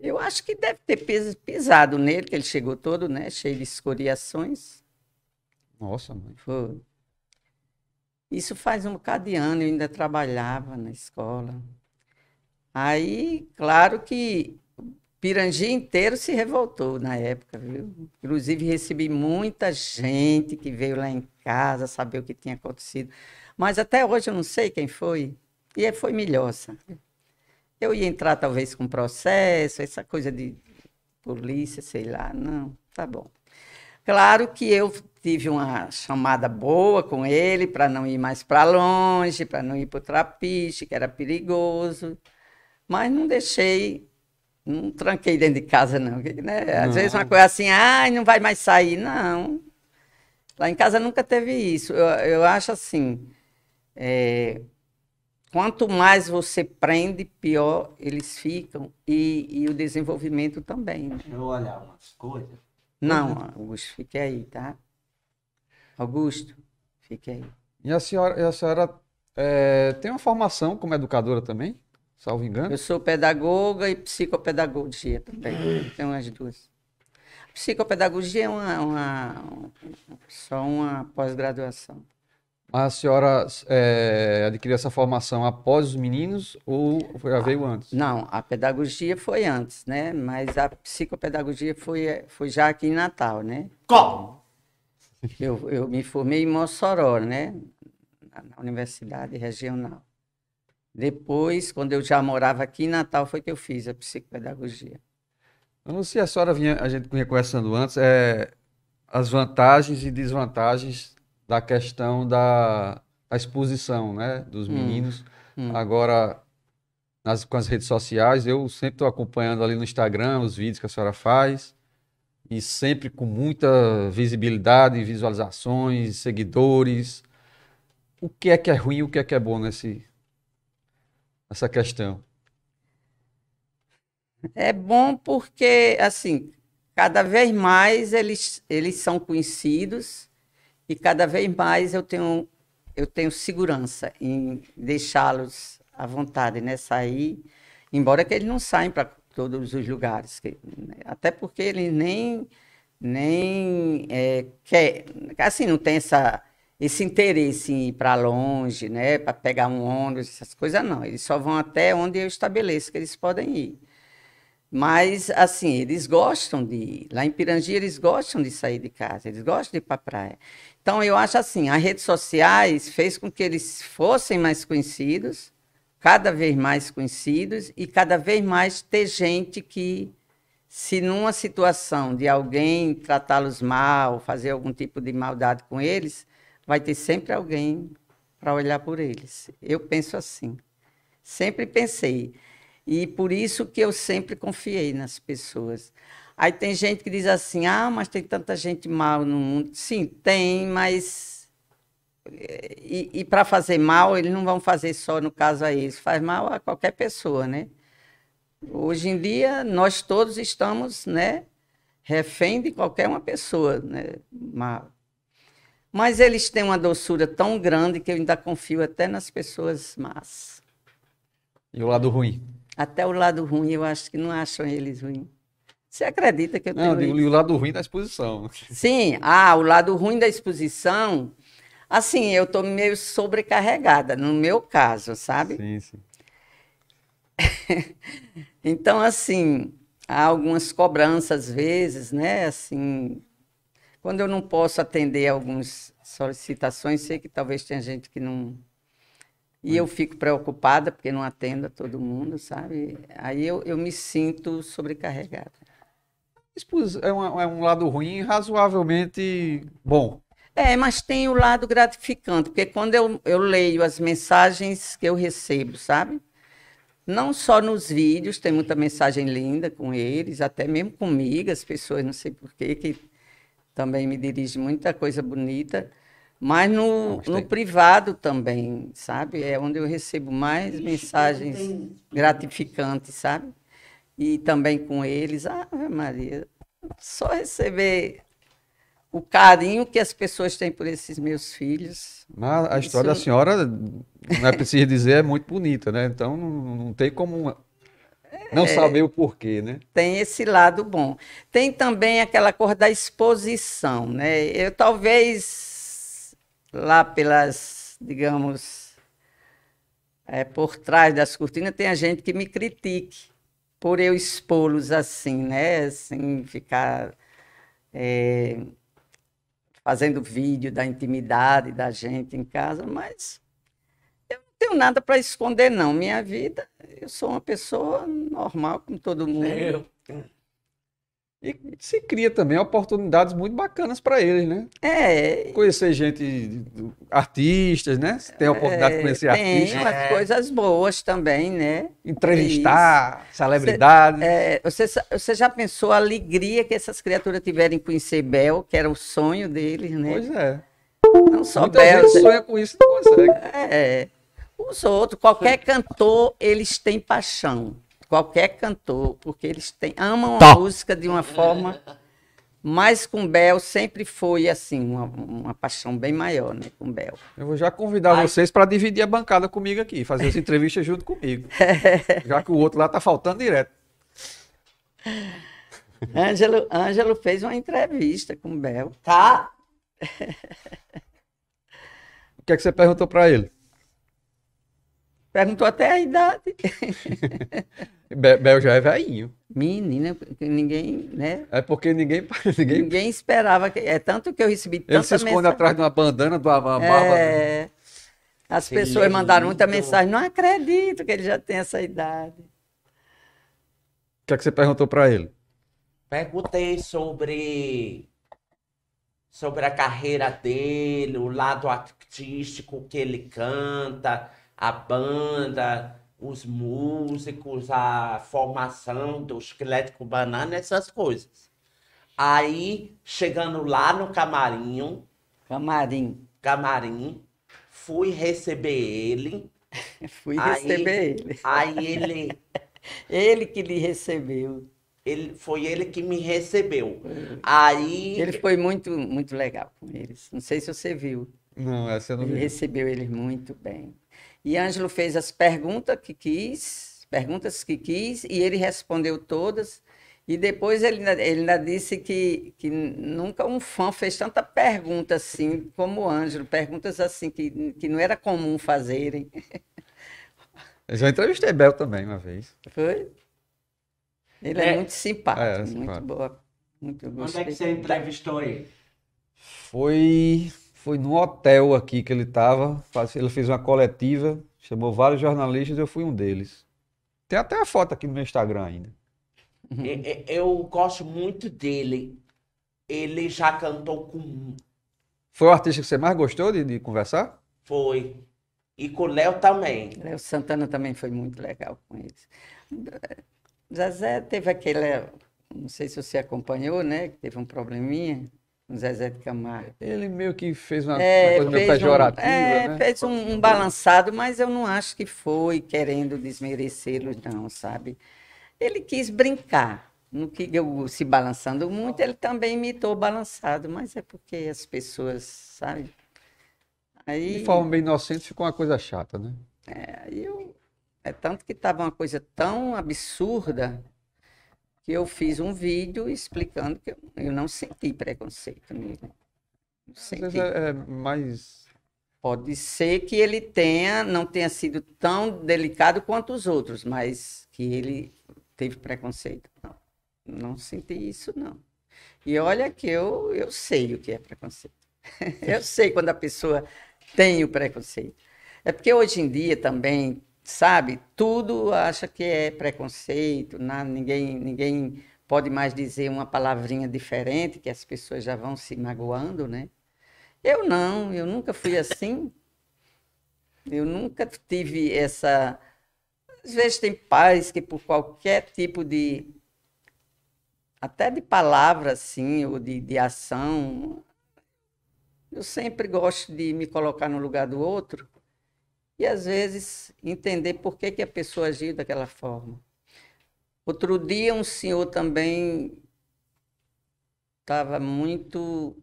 eu acho que deve ter pisado nele, que ele chegou todo, né, cheio de escoriações. Nossa, mãe. Foi. Isso faz um bocado de ano, eu ainda trabalhava na escola. Aí, claro que Pirangi inteiro se revoltou na época, viu? Inclusive recebi muita gente que veio lá em casa saber o que tinha acontecido. Mas até hoje eu não sei quem foi. E foi melhor, sabe? Eu ia entrar talvez com processo, essa coisa de polícia, sei lá, não, tá bom. Claro que eu tive uma chamada boa com ele para não ir mais para longe, para não ir para o trapiche, que era perigoso, mas não deixei, não tranquei dentro de casa, não. Né? Às não. vezes uma coisa assim, ai, ah, não vai mais sair, não. Lá em casa nunca teve isso. Eu, eu acho assim, é, Quanto mais você prende, pior eles ficam e, e o desenvolvimento também. Né? Deixa eu olhar umas coisas. Não, Augusto, fique aí, tá? Augusto, fique aí. E a senhora, e a senhora é, tem uma formação como educadora também? Salvo engano? Eu sou pedagoga e psicopedagogia também. Tenho as duas. Psicopedagogia é uma, uma só uma pós-graduação. A senhora é, adquiriu essa formação após os meninos ou já veio antes? Não, a pedagogia foi antes, né? Mas a psicopedagogia foi, foi já aqui em Natal, né? Como? Eu, eu me formei em Mossoró, né? Na Universidade Regional. Depois, quando eu já morava aqui em Natal, foi que eu fiz a psicopedagogia. Eu não sei, a senhora vinha, a gente vinha conversando antes, é, as vantagens e desvantagens da questão da, da exposição né, dos hum, meninos. Hum, hum. Agora, nas, com as redes sociais, eu sempre estou acompanhando ali no Instagram os vídeos que a senhora faz e sempre com muita visibilidade, visualizações, seguidores. O que é que é ruim, e o que é que é bom nesse, nessa questão? É bom porque, assim, cada vez mais eles, eles são conhecidos e cada vez mais eu tenho eu tenho segurança em deixá-los à vontade, né, sair, embora que eles não saiam para todos os lugares, que, né, até porque eles nem nem é, quer, assim não tem essa esse interesse em ir para longe, né, para pegar um ônibus, essas coisas não. Eles só vão até onde eu estabeleço que eles podem ir. Mas assim, eles gostam de ir. lá em Pirangi, eles gostam de sair de casa, eles gostam de ir para a praia. Então, eu acho assim, as redes sociais fez com que eles fossem mais conhecidos, cada vez mais conhecidos, e cada vez mais ter gente que, se numa situação de alguém tratá-los mal, fazer algum tipo de maldade com eles, vai ter sempre alguém para olhar por eles. Eu penso assim. Sempre pensei. E por isso que eu sempre confiei nas pessoas. Aí tem gente que diz assim: ah, mas tem tanta gente mal no mundo. Sim, tem, mas. Eh, e, e para fazer mal, eles não vão fazer só no caso a eles, faz mal a qualquer pessoa, né? Hoje em dia, nós todos estamos, né, refém de qualquer uma pessoa, né, mal. Mas eles têm uma doçura tão grande que eu ainda confio até nas pessoas más. E o lado ruim? Até o lado ruim, eu acho que não acham eles ruins. Você acredita que eu tenho Não, eu digo, o lado ruim da exposição. Sim, ah, o lado ruim da exposição, assim, eu estou meio sobrecarregada, no meu caso, sabe? Sim, sim. então, assim, há algumas cobranças às vezes, né? Assim, quando eu não posso atender algumas solicitações, sei que talvez tenha gente que não. E eu hum. fico preocupada porque não atendo a todo mundo, sabe? Aí eu, eu me sinto sobrecarregada é, um, é um lado ruim razoavelmente bom. É, mas tem o lado gratificante, porque quando eu, eu leio as mensagens que eu recebo, sabe? Não só nos vídeos, tem muita mensagem linda com eles, até mesmo comigo, as pessoas, não sei porquê, que também me dirigem muita coisa bonita, mas no, no privado também, sabe? É onde eu recebo mais mensagens gratificantes, sabe? e também com eles. Ah, Maria, só receber o carinho que as pessoas têm por esses meus filhos. Mas a história Isso... da senhora, não é preciso dizer, é muito bonita, né? Então não, não tem como não é, saber o porquê, né? Tem esse lado bom. Tem também aquela cor da exposição, né? Eu talvez lá pelas, digamos, é, por trás das cortinas a gente que me critique por eu expô-los assim, né? Assim, ficar é, fazendo vídeo da intimidade da gente em casa, mas eu não tenho nada para esconder, não. Minha vida, eu sou uma pessoa normal, como todo mundo. Eu. E se cria também oportunidades muito bacanas para eles, né? É. Conhecer gente, artistas, né? Se tem a oportunidade é, de conhecer tem artistas. é. coisas boas também, né? Entrevistar Isso. celebridades. Você, é, você, você, já pensou a alegria que essas criaturas tiveram em conhecer Bel, que era o sonho deles, né? Pois é. Não só Muita Bel. Gente né? sonha com isso e não consegue. É. Os outros, qualquer cantor, eles têm paixão qualquer cantor, porque eles têm, amam a música de uma forma. Mas com Bel sempre foi assim, uma, uma paixão bem maior, né? Com Bel. Eu vou já convidar Ai. vocês para dividir a bancada comigo aqui, fazer essa entrevista junto comigo. já que o outro lá tá faltando direto. Ângelo, Ângelo fez uma entrevista com Bel. Tá? o que é que você perguntou para ele? Perguntou até a idade. Be Bel já é velhinho. Menina, ninguém, né? É porque ninguém, ninguém... ninguém esperava. Que... É tanto que eu recebi tanta Ele se esconde mensagem... atrás de uma bandana, de uma barba. É... As pessoas mandaram muita mensagem. Não acredito que ele já tenha essa idade. O que é que você perguntou para ele? Perguntei sobre sobre a carreira dele, o lado artístico que ele canta, a banda, os músicos, a formação do esqueleto com banana, essas coisas. Aí, chegando lá no camarim. Camarim. Camarim, fui receber ele. fui aí, receber ele. Aí ele. ele que lhe recebeu. Ele, foi ele que me recebeu. Aí. Ele foi muito, muito legal com eles. Não sei se você viu. Não, essa eu não ele vi. Ele recebeu eles muito bem. E Ângelo fez as perguntas que quis, perguntas que quis, e ele respondeu todas. E depois ele, ele ainda disse que, que nunca um fã fez tanta pergunta assim como o Ângelo, perguntas assim que, que não era comum fazerem. Eu já entrevistei Bel também uma vez. Foi? Ele é, é muito simpático, é, é simpático, muito boa. Muito Quando é que você entrevistou ele? Foi foi num hotel aqui que ele estava. Ele fez uma coletiva, chamou vários jornalistas, eu fui um deles. Tem até a foto aqui no meu Instagram ainda. É, é, eu gosto muito dele. Ele já cantou com. Foi o artista que você mais gostou de, de conversar? Foi. E com o Léo também. Léo Santana também foi muito legal com eles. Zezé teve aquele. Não sei se você acompanhou, né? Que teve um probleminha. Zezé de Camargo. Ele meio que fez uma, é, coisa meio pejorativa. Um, é, né? fez um, um, balançado, mas eu não acho que foi querendo desmerecê-los, não, sabe? Ele quis brincar. No que eu se balançando muito, ele também imitou o balançado, mas é porque as pessoas, sabe? Aí, de forma bem inocente ficou uma coisa chata, né? É, eu, é tanto que estava uma coisa tão absurda que eu fiz um vídeo explicando que eu, não senti preconceito mesmo. Não senti. É, é mais Pode ser que ele tenha, não tenha sido tão delicado quanto os outros, mas que ele teve preconceito. Não, não senti isso, não. E olha que eu, eu sei o que é preconceito. eu sei quando a pessoa tem o preconceito. É porque hoje em dia também sabe? Tudo acha que é preconceito, ninguém, ninguém pode mais dizer uma palavrinha diferente, que as pessoas já vão se magoando, né? Eu não, eu nunca fui assim. Eu nunca tive essa. Às vezes tem pais que por qualquer tipo de. Até de palavra, assim, ou de, de ação. Eu sempre gosto de me colocar no lugar do outro e às vezes entender por que, que a pessoa agiu daquela forma. Outro dia, um senhor também estava muito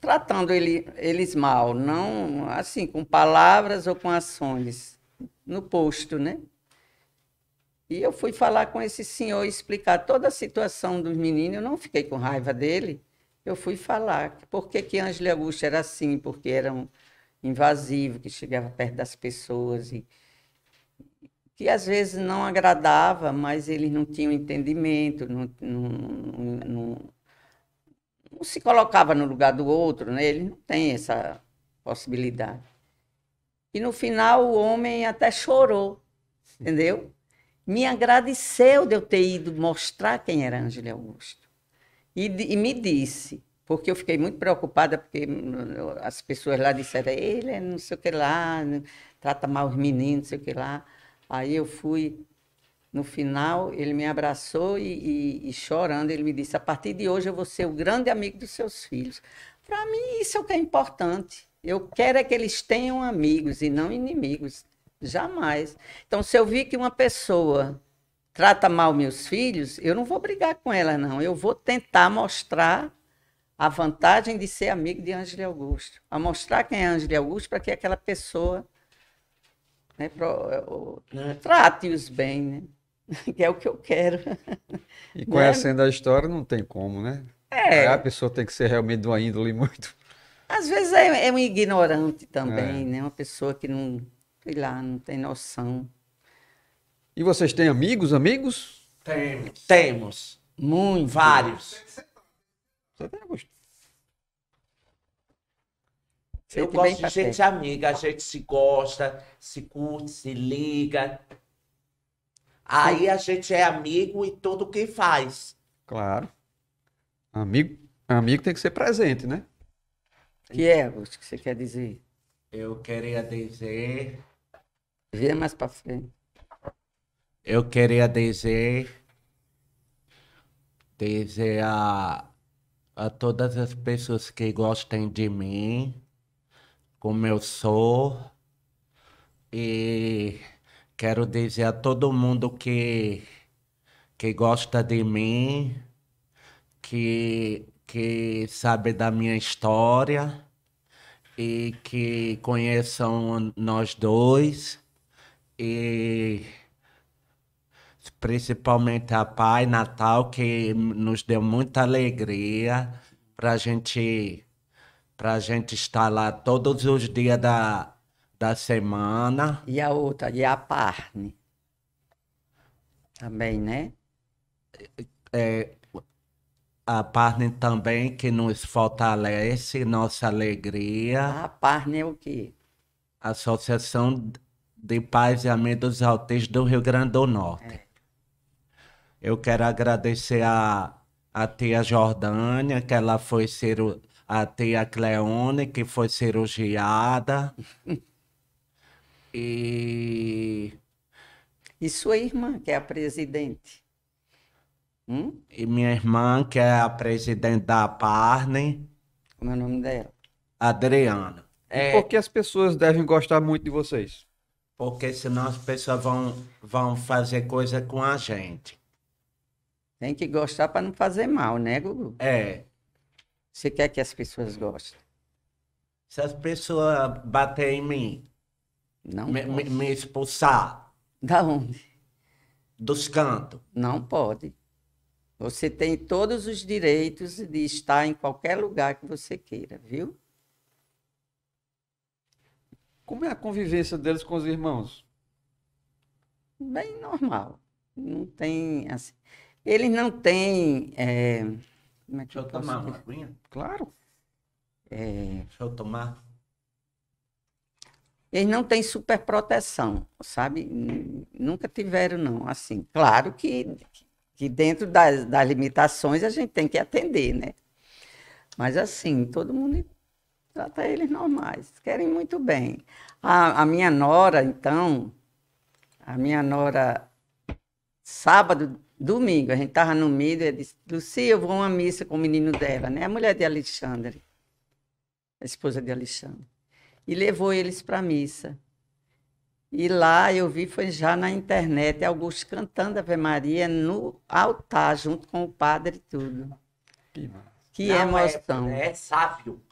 tratando ele, eles mal, não assim, com palavras ou com ações, no posto, né? E eu fui falar com esse senhor e explicar toda a situação dos meninos, eu não fiquei com raiva dele, eu fui falar por que, que Ângela Augusta era assim, porque eram. Um, invasivo, que chegava perto das pessoas e que às vezes não agradava, mas eles não tinham entendimento, não, não, não, não se colocava no lugar do outro, né? Eles não têm essa possibilidade. E no final o homem até chorou, entendeu? Me agradeceu de eu ter ido mostrar quem era Ângela Augusto. E, e me disse: porque eu fiquei muito preocupada, porque hum, as pessoas lá disseram, ele é não sei o que lá, hum, trata mal os meninos, não sei o que lá. Aí eu fui, no final, ele me abraçou e, e, e chorando, ele me disse, a partir de hoje eu vou ser o grande amigo dos seus filhos. Para mim, isso é o que é importante. Eu quero é que eles tenham amigos e não inimigos. Jamais. Então, se eu vi que uma pessoa trata mal meus filhos, eu não vou brigar com ela, não. Eu vou tentar mostrar a vantagem de ser amigo de Ângelo Augusto, a mostrar quem é Ângelo Augusto para que aquela pessoa né, né? trate-os bem, né? que é o que eu quero. E é? conhecendo a história não tem como, né? É. A pessoa tem que ser realmente de uma índole muito... Às vezes é, é um ignorante também, é. né? Uma pessoa que não, sei lá, não tem noção. E vocês têm amigos, amigos? Temos. Temos. Muitos. Vários. Você tem gosto. eu gosto de gente amiga, a gente se gosta, se curte, se liga. Aí a gente é amigo e tudo que faz. Claro. Amigo, amigo tem que ser presente, né? Que é, o que você quer dizer? Eu queria dizer. Vê mais pra frente. Eu queria dizer. Dizer a a todas as pessoas que gostem de mim, como eu sou. E quero dizer a todo mundo que, que gosta de mim, que, que sabe da minha história e que conheçam nós dois. E principalmente a Pai Natal, que nos deu muita alegria para gente, a gente estar lá todos os dias da, da semana. E a outra, e a Parne. Também, né? É, a Parne também que nos fortalece, nossa alegria. A Parne é o quê? Associação de Pais e Amigos Autistas do Rio Grande do Norte. É. Eu quero agradecer a, a tia Jordânia, que ela foi cirurgiada, a tia Cleone, que foi cirurgiada. e... E sua irmã, que é a presidente? Hum? E minha irmã, que é a presidente da Parne. Como é o nome dela? Adriana. É... Por que as pessoas devem gostar muito de vocês? Porque senão as pessoas vão, vão fazer coisa com a gente. Tem que gostar para não fazer mal, né, Gugu? É. Você quer que as pessoas gostem? Se as pessoas baterem em mim, não me, me, me expulsar. Da onde? Dos cantos. Não pode. Você tem todos os direitos de estar em qualquer lugar que você queira, viu? Como é a convivência deles com os irmãos? Bem normal. Não tem assim. Eles não têm. É... Como é que Deixa eu, eu tomar uma aguinha. Claro. É... Deixa eu tomar. Eles não têm super proteção, sabe? Nunca tiveram, não. Assim, claro que, que dentro das, das limitações a gente tem que atender, né? Mas assim, todo mundo trata eles normais, querem muito bem. A, a, minha nora, então, a minha nora, sábado Domingo, a gente estava no meio, e disse, Lucia, eu vou a uma missa com o menino dela, né? A mulher de Alexandre, a esposa de Alexandre. E levou eles para a missa. E lá eu vi, foi já na internet, Augusto cantando Ave Maria no altar, junto com o padre e tudo. Que, que emoção. É, é sábio.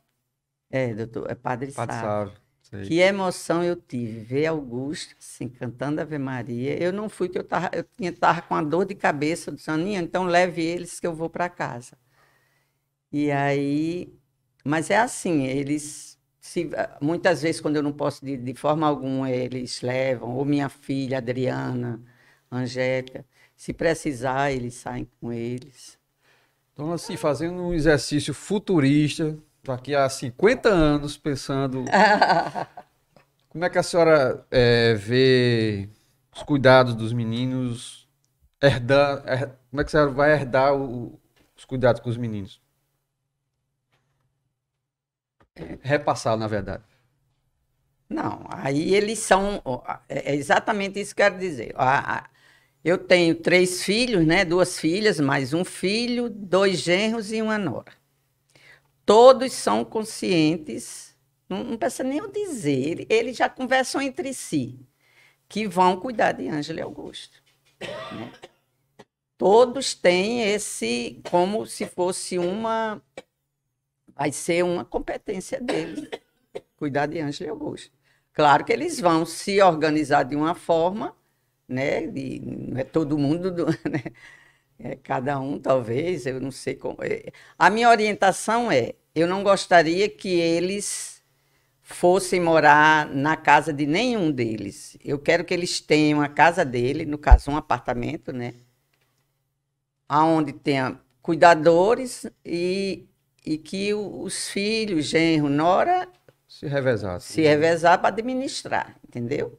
É, doutor, é padre, padre sábio. sábio. Que emoção eu tive ver Augusto assim, cantando Ave Maria. Eu não fui que eu estava eu tava com a dor de cabeça do Saninha, então leve eles que eu vou para casa. E aí, mas é assim, eles se, ah, muitas vezes quando eu não posso de, de forma alguma eles levam ou minha filha Adriana, Angélica, se precisar eles saem com eles. Então, assim, fazendo um exercício futurista, Estou aqui há 50 anos pensando. Como é que a senhora é, vê os cuidados dos meninos? Herdar, her, como é que a senhora vai herdar o, os cuidados com os meninos? Repassar, na verdade. Não, aí eles são. É, é exatamente isso que eu quero dizer. Eu tenho três filhos, né? Duas filhas, mais um filho, dois genros e uma nora. Todos são conscientes, não, não precisa nem eu dizer, eles já conversam entre si, que vão cuidar de Ângela e Augusto. Né? Todos têm esse, como se fosse uma. Vai ser uma competência deles, cuidar de Ângela e Augusto. Claro que eles vão se organizar de uma forma, né? De, não é todo mundo, do, né? É, cada um, talvez, eu não sei como. É. A minha orientação é: eu não gostaria que eles fossem morar na casa de nenhum deles. Eu quero que eles tenham a casa dele, no caso, um apartamento, né? Onde tenha cuidadores e, e que os filhos, genro, nora. Se né? revezar. Se revezar para administrar, entendeu?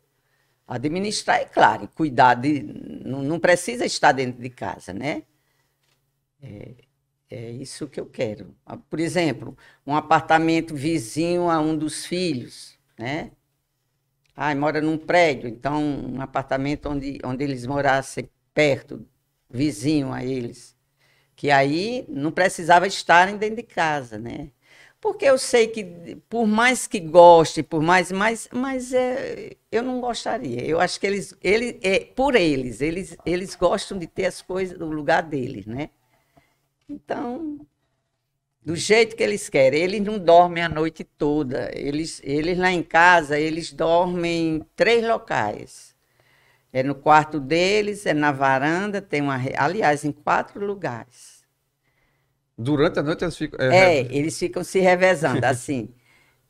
Administrar é claro, e cuidar de, não, não, precisa estar dentro de casa, né? É, é isso que eu quero. Por exemplo, um apartamento vizinho a um dos filhos, né? Ah, mora num prédio, então um apartamento onde, onde eles morassem perto, vizinho a eles. Que aí não precisava estarem dentro de casa, né? Porque eu sei que, por mais que goste, por mais, mas, mas é, eu não gostaria. Eu acho que eles, eles é, por eles, eles, eles gostam de ter as coisas no lugar deles, né? Então, do jeito que eles querem. Eles não dormem a noite toda. Eles, eles lá em casa, eles dormem em três locais. É no quarto deles, é na varanda, tem uma, aliás, em quatro lugares. Durante a noite eles ficam. É, é eles ficam se revezando, assim.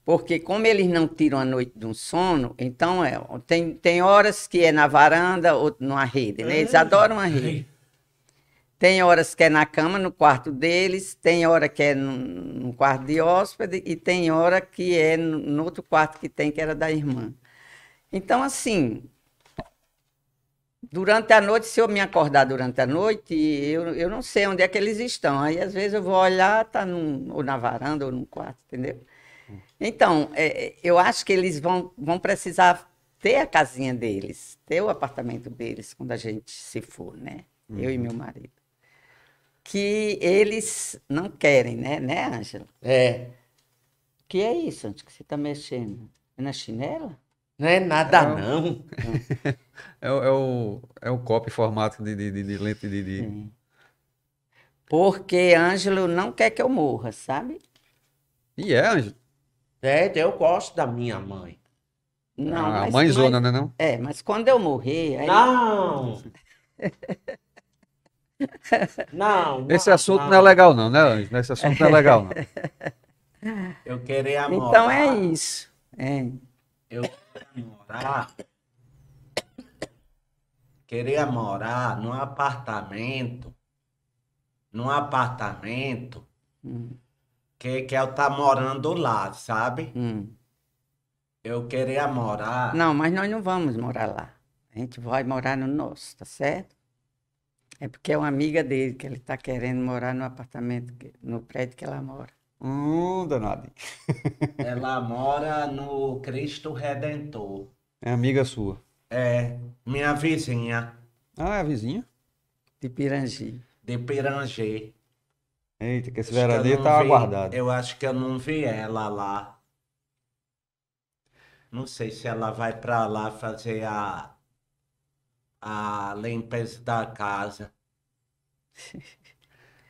Porque como eles não tiram a noite de um sono, então é, tem, tem horas que é na varanda ou numa rede, né? Eles é. adoram a rede. Tem horas que é na cama, no quarto deles, tem hora que é no, quarto de hóspede e tem hora que é no, no outro quarto que tem, que era da irmã. Então, assim, Durante a noite, se eu me acordar durante a noite, eu, eu não sei onde é que eles estão. Aí, às vezes, eu vou olhar, tá num, ou na varanda, ou num quarto, entendeu? Então, é, eu acho que eles vão, vão precisar ter a casinha deles, ter o apartamento deles, quando a gente se for, né? Uhum. Eu e meu uhum. marido. Que eles não querem, né, né, Ângela? É. Que é isso, Ângela, que você está mexendo? É na chinela? Não é nada, não. não. É, é o, é o copo formato de, de, de, de lente de, de... Porque Ângelo não quer que eu morra, sabe? E é, Ângelo? É, eu gosto da minha mãe. Não, ah, mas, mãe zona, né, não? É, mas quando eu morrer... Aí... Não! não, Esse assunto não. É não é legal não, né, Ângelo? Esse assunto não é legal não. Eu querer morar. Então é isso. É. Eu quero morar queria morar num apartamento, num apartamento hum. que, que eu é tá morando lá, sabe? Hum. Eu queria morar. Não, mas nós não vamos morar lá. A gente vai morar no nosso, tá certo? É porque é uma amiga dele que ele tá querendo morar no apartamento, no prédio que ela mora. Hum, danado. ela mora no Cristo Redentor. É amiga sua. É, minha vizinha. Ah, é a vizinha? De Pirangi. De Pirangi. Eita, que esse veraneio que tá vi, aguardado. Eu acho que eu não vi ela lá. Não sei se ela vai pra lá fazer a, a limpeza da casa.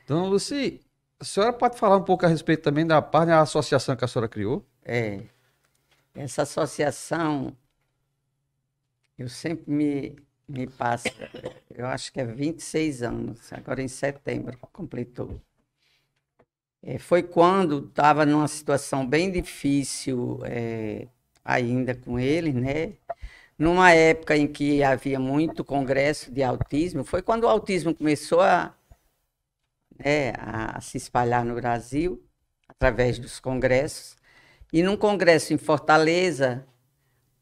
Então, Luci, a senhora pode falar um pouco a respeito também da parte da né, associação que a senhora criou? É. Essa associação eu sempre me, me passo, eu acho que é 26 anos, agora em setembro completou. É, foi quando estava numa situação bem difícil é, ainda com ele, né? Numa época em que havia muito congresso de autismo, foi quando o autismo começou a, né, a se espalhar no Brasil, através dos congressos. E num congresso em Fortaleza,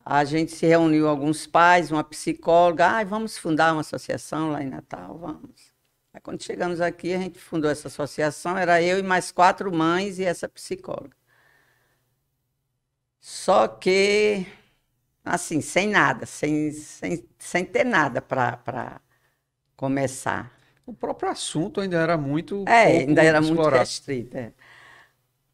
a gente se reuniu alguns pais, uma psicóloga, ah, vamos fundar uma associação lá em Natal, vamos. Aí quando chegamos aqui, a gente fundou essa associação, era eu e mais quatro mães e essa psicóloga. Só que, assim, sem nada, sem, sem, sem ter nada para começar. O próprio assunto ainda era muito. É, ainda era explorado. muito restrito. É.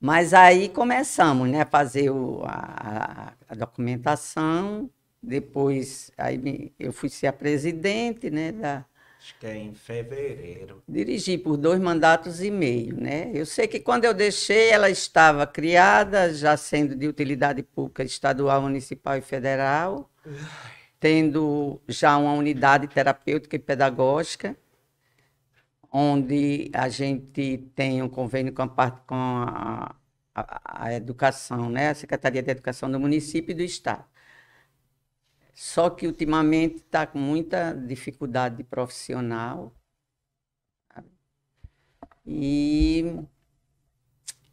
Mas aí começamos, né, a fazer o, a, a, documentação, depois aí me, eu fui ser a presidente, né, da... Acho que é em fevereiro. Dirigi por dois mandatos e meio, né? Eu sei que quando eu deixei, ela estava criada, já sendo de utilidade pública estadual, municipal e federal, tendo já uma unidade terapêutica e pedagógica, onde a gente tem um convênio com a, parte, com a, a, a educação, né? a Secretaria de Educação do município e do Estado. Só que ultimamente está com muita dificuldade de profissional. E,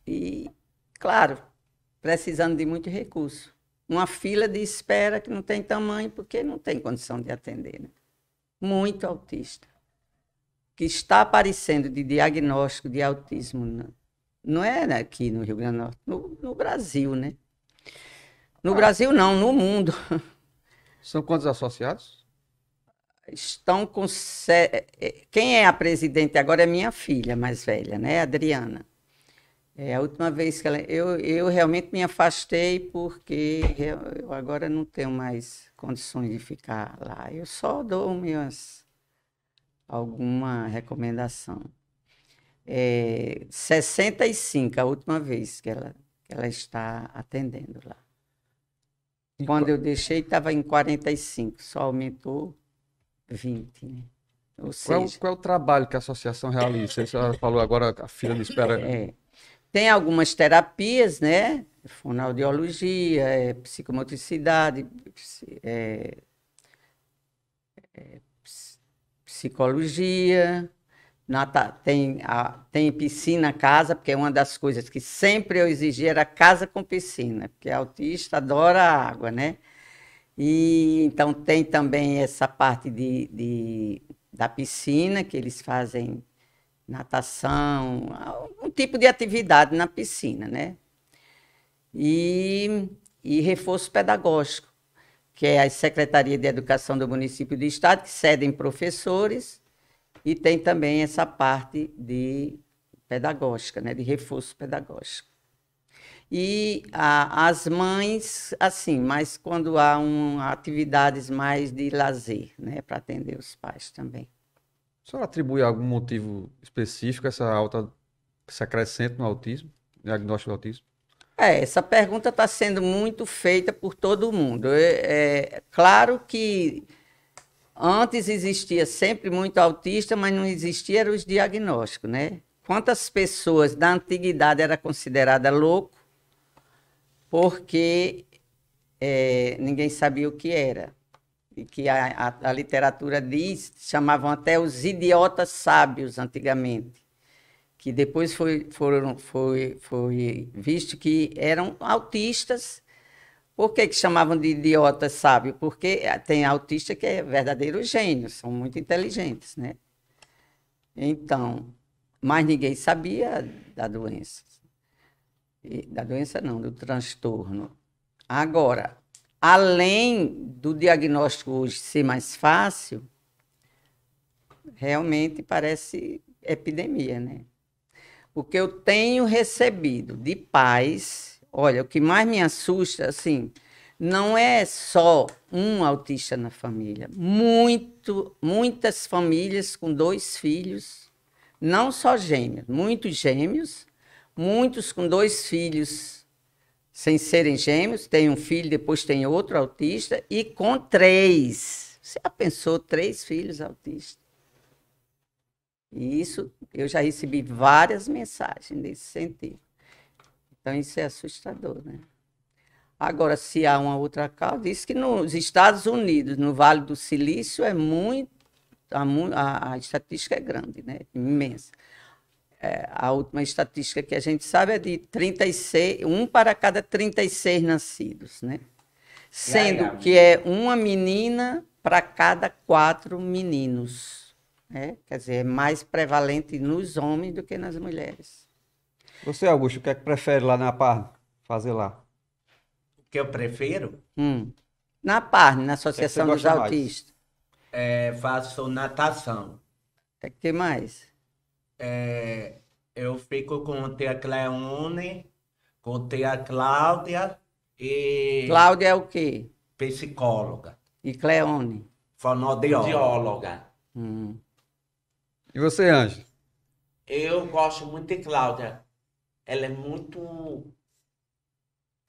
e, claro, precisando de muito recurso. Uma fila de espera que não tem tamanho, porque não tem condição de atender. Né? Muito autista que está aparecendo de diagnóstico de autismo, não é aqui no Rio Grande do Norte, no, no Brasil, né? No ah. Brasil não, no mundo. São quantos associados? Estão com. É, é, quem é a presidente agora é minha filha mais velha, né? Adriana. É a última vez que ela. Eu, eu realmente me afastei porque eu agora não tenho mais condições de ficar lá. Eu só dou minhas alguma recomendação. É, 65, a última vez que ela, que ela está atendendo lá. E Quando qual... eu deixei, estava em 45, só aumentou 20, né? Ou qual, é qual é o trabalho que a associação realiza? Você falou agora a fila de espera. É. Tem algumas terapias, né? Fonoaudiologia, é, psicomotricidade, é, é, psicologia, nata, tem, a, tem piscina casa, porque uma das coisas que sempre eu exigia era casa com piscina, porque autista adora água, né? E então tem também essa parte de, de da piscina, que eles fazem natação, um tipo de atividade na piscina, né? E, e reforço pedagógico que é a Secretaria de Educação do município do estado, que cedem professores, e tem também essa parte de pedagógica, né, de reforço pedagógico. E a, as mães, assim, mas quando há um, atividades mais de lazer, né, para atender os pais também. A senhora atribui algum motivo específico a essa alta, essa crescente no autismo, diagnóstico do autismo? É, essa pergunta está sendo muito feita por todo mundo. É, é, claro que antes existia sempre muito autista, mas não existia os diagnósticos, né? Quantas pessoas da antiguidade era considerada louco porque é, ninguém sabia o que era. E que a, a, a literatura diz, chamavam até os idiotas sábios antigamente que depois foi, foram, foi, foi visto que eram autistas. Por que, que chamavam de idiotas sábio? Porque eh, tem autista que é verdadeiro gênio, são muito inteligentes, né? Então, mas ninguém sabia da doença. E, da doença não, do transtorno. Agora, além do diagnóstico hoje ser mais fácil, realmente parece epidemia, né? o que eu tenho recebido de pais, olha, o que mais me assusta, assim, não é só um autista na família. Muito, muitas famílias com dois filhos, não só gêmeos, muitos gêmeos, muitos com dois filhos sem serem gêmeos, tem um filho, depois tem outro autista, e com três. Você já pensou três filhos autistas? E isso, eu já recebi várias mensagens nesse sentido. Então, isso é assustador, né? Agora, se há uma outra causa, diz que nos Estados Unidos, no Vale do Silício, é muito. A, a estatística é grande, né? Imensa. É, a última estatística que a gente sabe é de 36, um para cada 36 nascidos, né? Sendo que é uma menina para cada quatro meninos. Né? Quer dizer, é mais prevalente nos homens do que nas mulheres. Você, Augusto, o que é que prefere lá na Parne fazer lá? O que eu prefiro? Hum. Na Parne, na é Associação dos Autistas. É, faço natação. O que é mais? É, eu fico com a Tia Cleone, com a Tia Cláudia e... Cláudia é o quê? Psicóloga. E Cleone? Fonoaudióloga. Hum. E você, Ângelo? Eu gosto muito de Cláudia. Ela é muito.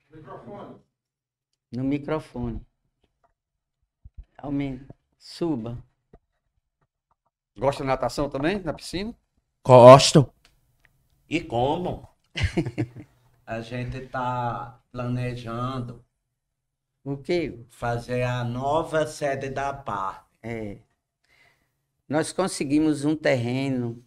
Microfone. No microfone. Aumenta. Suba. Gosta de natação também? Na piscina? Gosto. E como? a gente tá planejando. O quê? Fazer a nova sede da PAR. É nós conseguimos um terreno,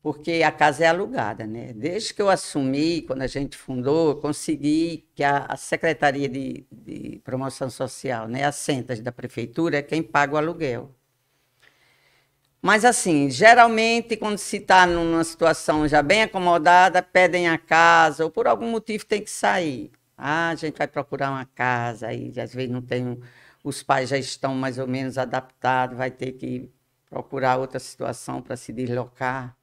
porque a casa é alugada, né? Desde que eu assumi, quando a gente fundou, eu consegui que a, a Secretaria de, de, Promoção Social, né, as Centas da Prefeitura, é quem paga o aluguel. Mas, assim, geralmente, quando se está numa situação já bem acomodada, pedem a casa ou por algum motivo tem que sair. Ah, a gente vai procurar uma casa, aí às vezes não tem. os pais já estão mais ou menos adaptados, vai ter que procurar outra situação para se deslocar.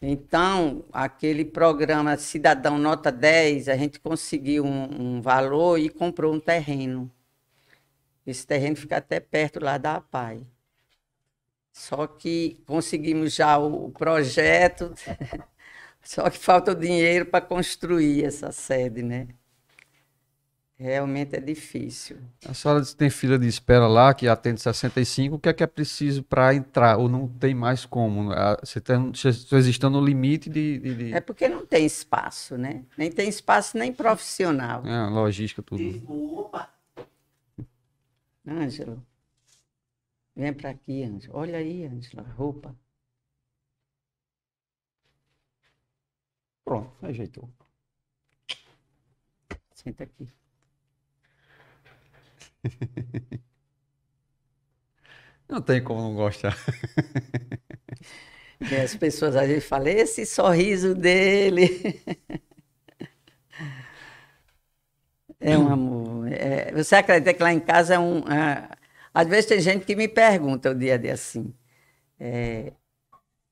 Então, aquele programa Cidadão Nota 10, a gente conseguiu um, um, valor e comprou um terreno. Esse terreno fica até perto lá da APAI. Só que conseguimos já o, o projeto, só que falta o dinheiro para construir essa sede, né? Realmente é difícil. A senhora tem fila de espera lá, que atende 65, o que é que é preciso para entrar? Ou não tem mais como? Você está estão no limite de, de, É porque não tem espaço, né? Nem tem espaço nem profissional. É, logística, tudo. Desculpa. Ângelo, vem para aqui, Ângelo. Olha aí, Ângelo, roupa. Pronto, ajeitou. Senta aqui. Não tem como não gostar. E as pessoas às vezes falam, esse sorriso dele. É um amor. É, você acredita que lá em casa é um. É, às vezes tem gente que me pergunta o dia a dia assim. É,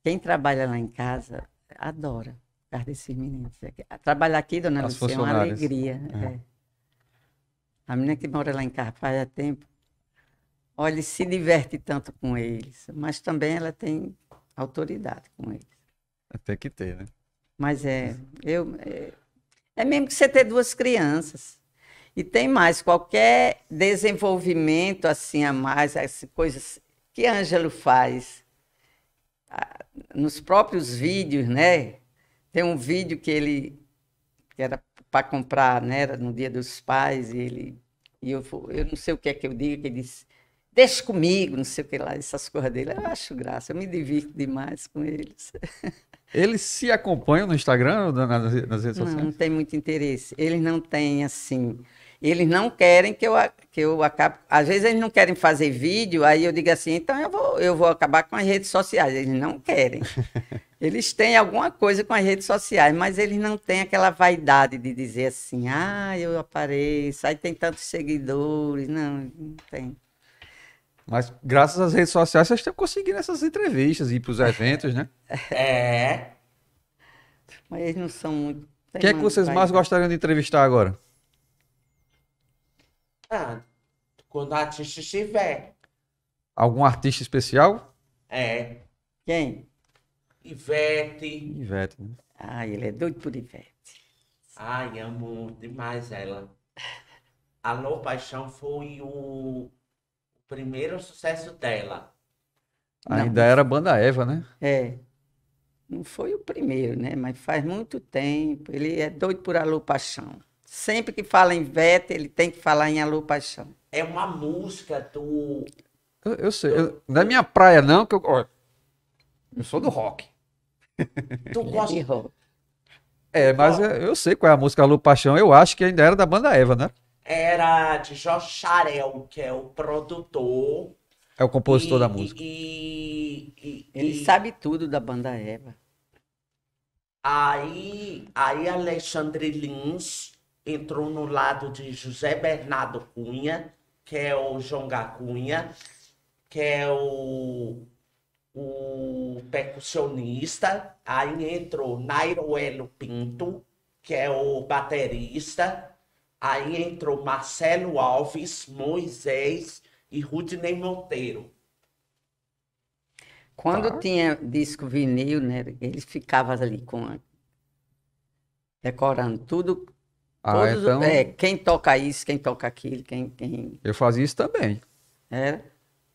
quem trabalha lá em casa adora Trabalhar aqui, dona Luciana é uma alegria. É. é. A menina que mora lá em Carpaz há tempo, olha, se diverte tanto com eles, mas também ela tem autoridade com eles. Até que ter, né? Mas é, eu, é, é mesmo que você ter duas crianças. E tem mais, qualquer desenvolvimento assim a mais, as coisas que Ângelo faz nos próprios vídeos, né? Tem um vídeo que ele que era para comprar, né? Era no Dia dos Pais e ele e eu, eu não sei o que é que eu digo, que ele disse, deixa comigo, não sei o que lá, essas coisas dele. Eu acho graça, eu me divirto demais com eles. Eles se acompanham no Instagram ou nas, nas redes não, sociais? Não, tem muito interesse. Eles não têm, assim... Eles não querem que eu, que eu acabe... Às vezes eles não querem fazer vídeo, aí eu digo assim, então eu vou, eu vou acabar com as redes sociais. Eles não querem. Eles têm alguma coisa com as redes sociais, mas eles não têm aquela vaidade de dizer assim, ah, eu apareço, aí tem tantos seguidores. Não, não tem. Mas graças às redes sociais, vocês estão conseguindo essas entrevistas e ir para os eventos, né? É. é. Mas eles não são muito. Quem é que vocês mais gostariam de entrevistar agora? Ah, quando o artista estiver. Algum artista especial? É. Quem? Ivete. Ivete, né? Ai, ele é doido por Ivete. Ai, amo demais ela. Alô, Paixão foi o primeiro sucesso dela. Ainda Não, era Banda Eva, né? É. Não foi o primeiro, né? Mas faz muito tempo. Ele é doido por Alô Paixão. Sempre que fala em Vete, ele tem que falar em Alô Paixão. É uma música do. Eu, eu sei. Do... Eu, não é minha praia, não, que eu. Eu sou do rock. Tu gosta. É, mas eu, eu sei qual é a música Lu Paixão, eu acho que ainda era da banda Eva, né? Era de Jorge Charel, que é o produtor. É o compositor e, da música. E, e, Ele sabe tudo da banda Eva. Aí, aí Alexandre Lins entrou no lado de José Bernardo Cunha, que é o João Gacunha, que é o o percussionista, aí entrou Nairoelo Pinto, uhum. que é o baterista, aí entrou Marcelo Alves, Moisés e Rudney Monteiro. Quando tá. tinha disco vinil, né, eles ficavam ali com a... decorando tudo. Ah, todos, então... é, quem toca isso, quem toca aquilo, quem, quem... Eu fazia isso também. Era.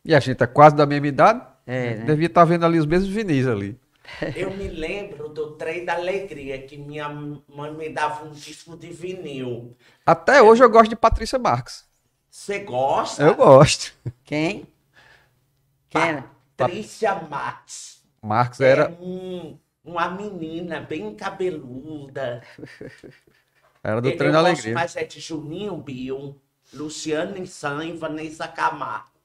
E a gente é quase da mesma idade. É, né? Devia estar tá vendo ali os mesmos vinis ali. Eu me lembro do trem da alegria que minha mãe me dava um disco de vinil. Até hoje eu gosto de Patrícia Marques. Você gosta? Eu gosto. Quem? Quem? Patrícia Marques. Marques é era é um, uma menina bem cabeluda. Era do treino trem da alegria. Mas é de Juninho Bion, Luciano Insan e Vanessa Camargo.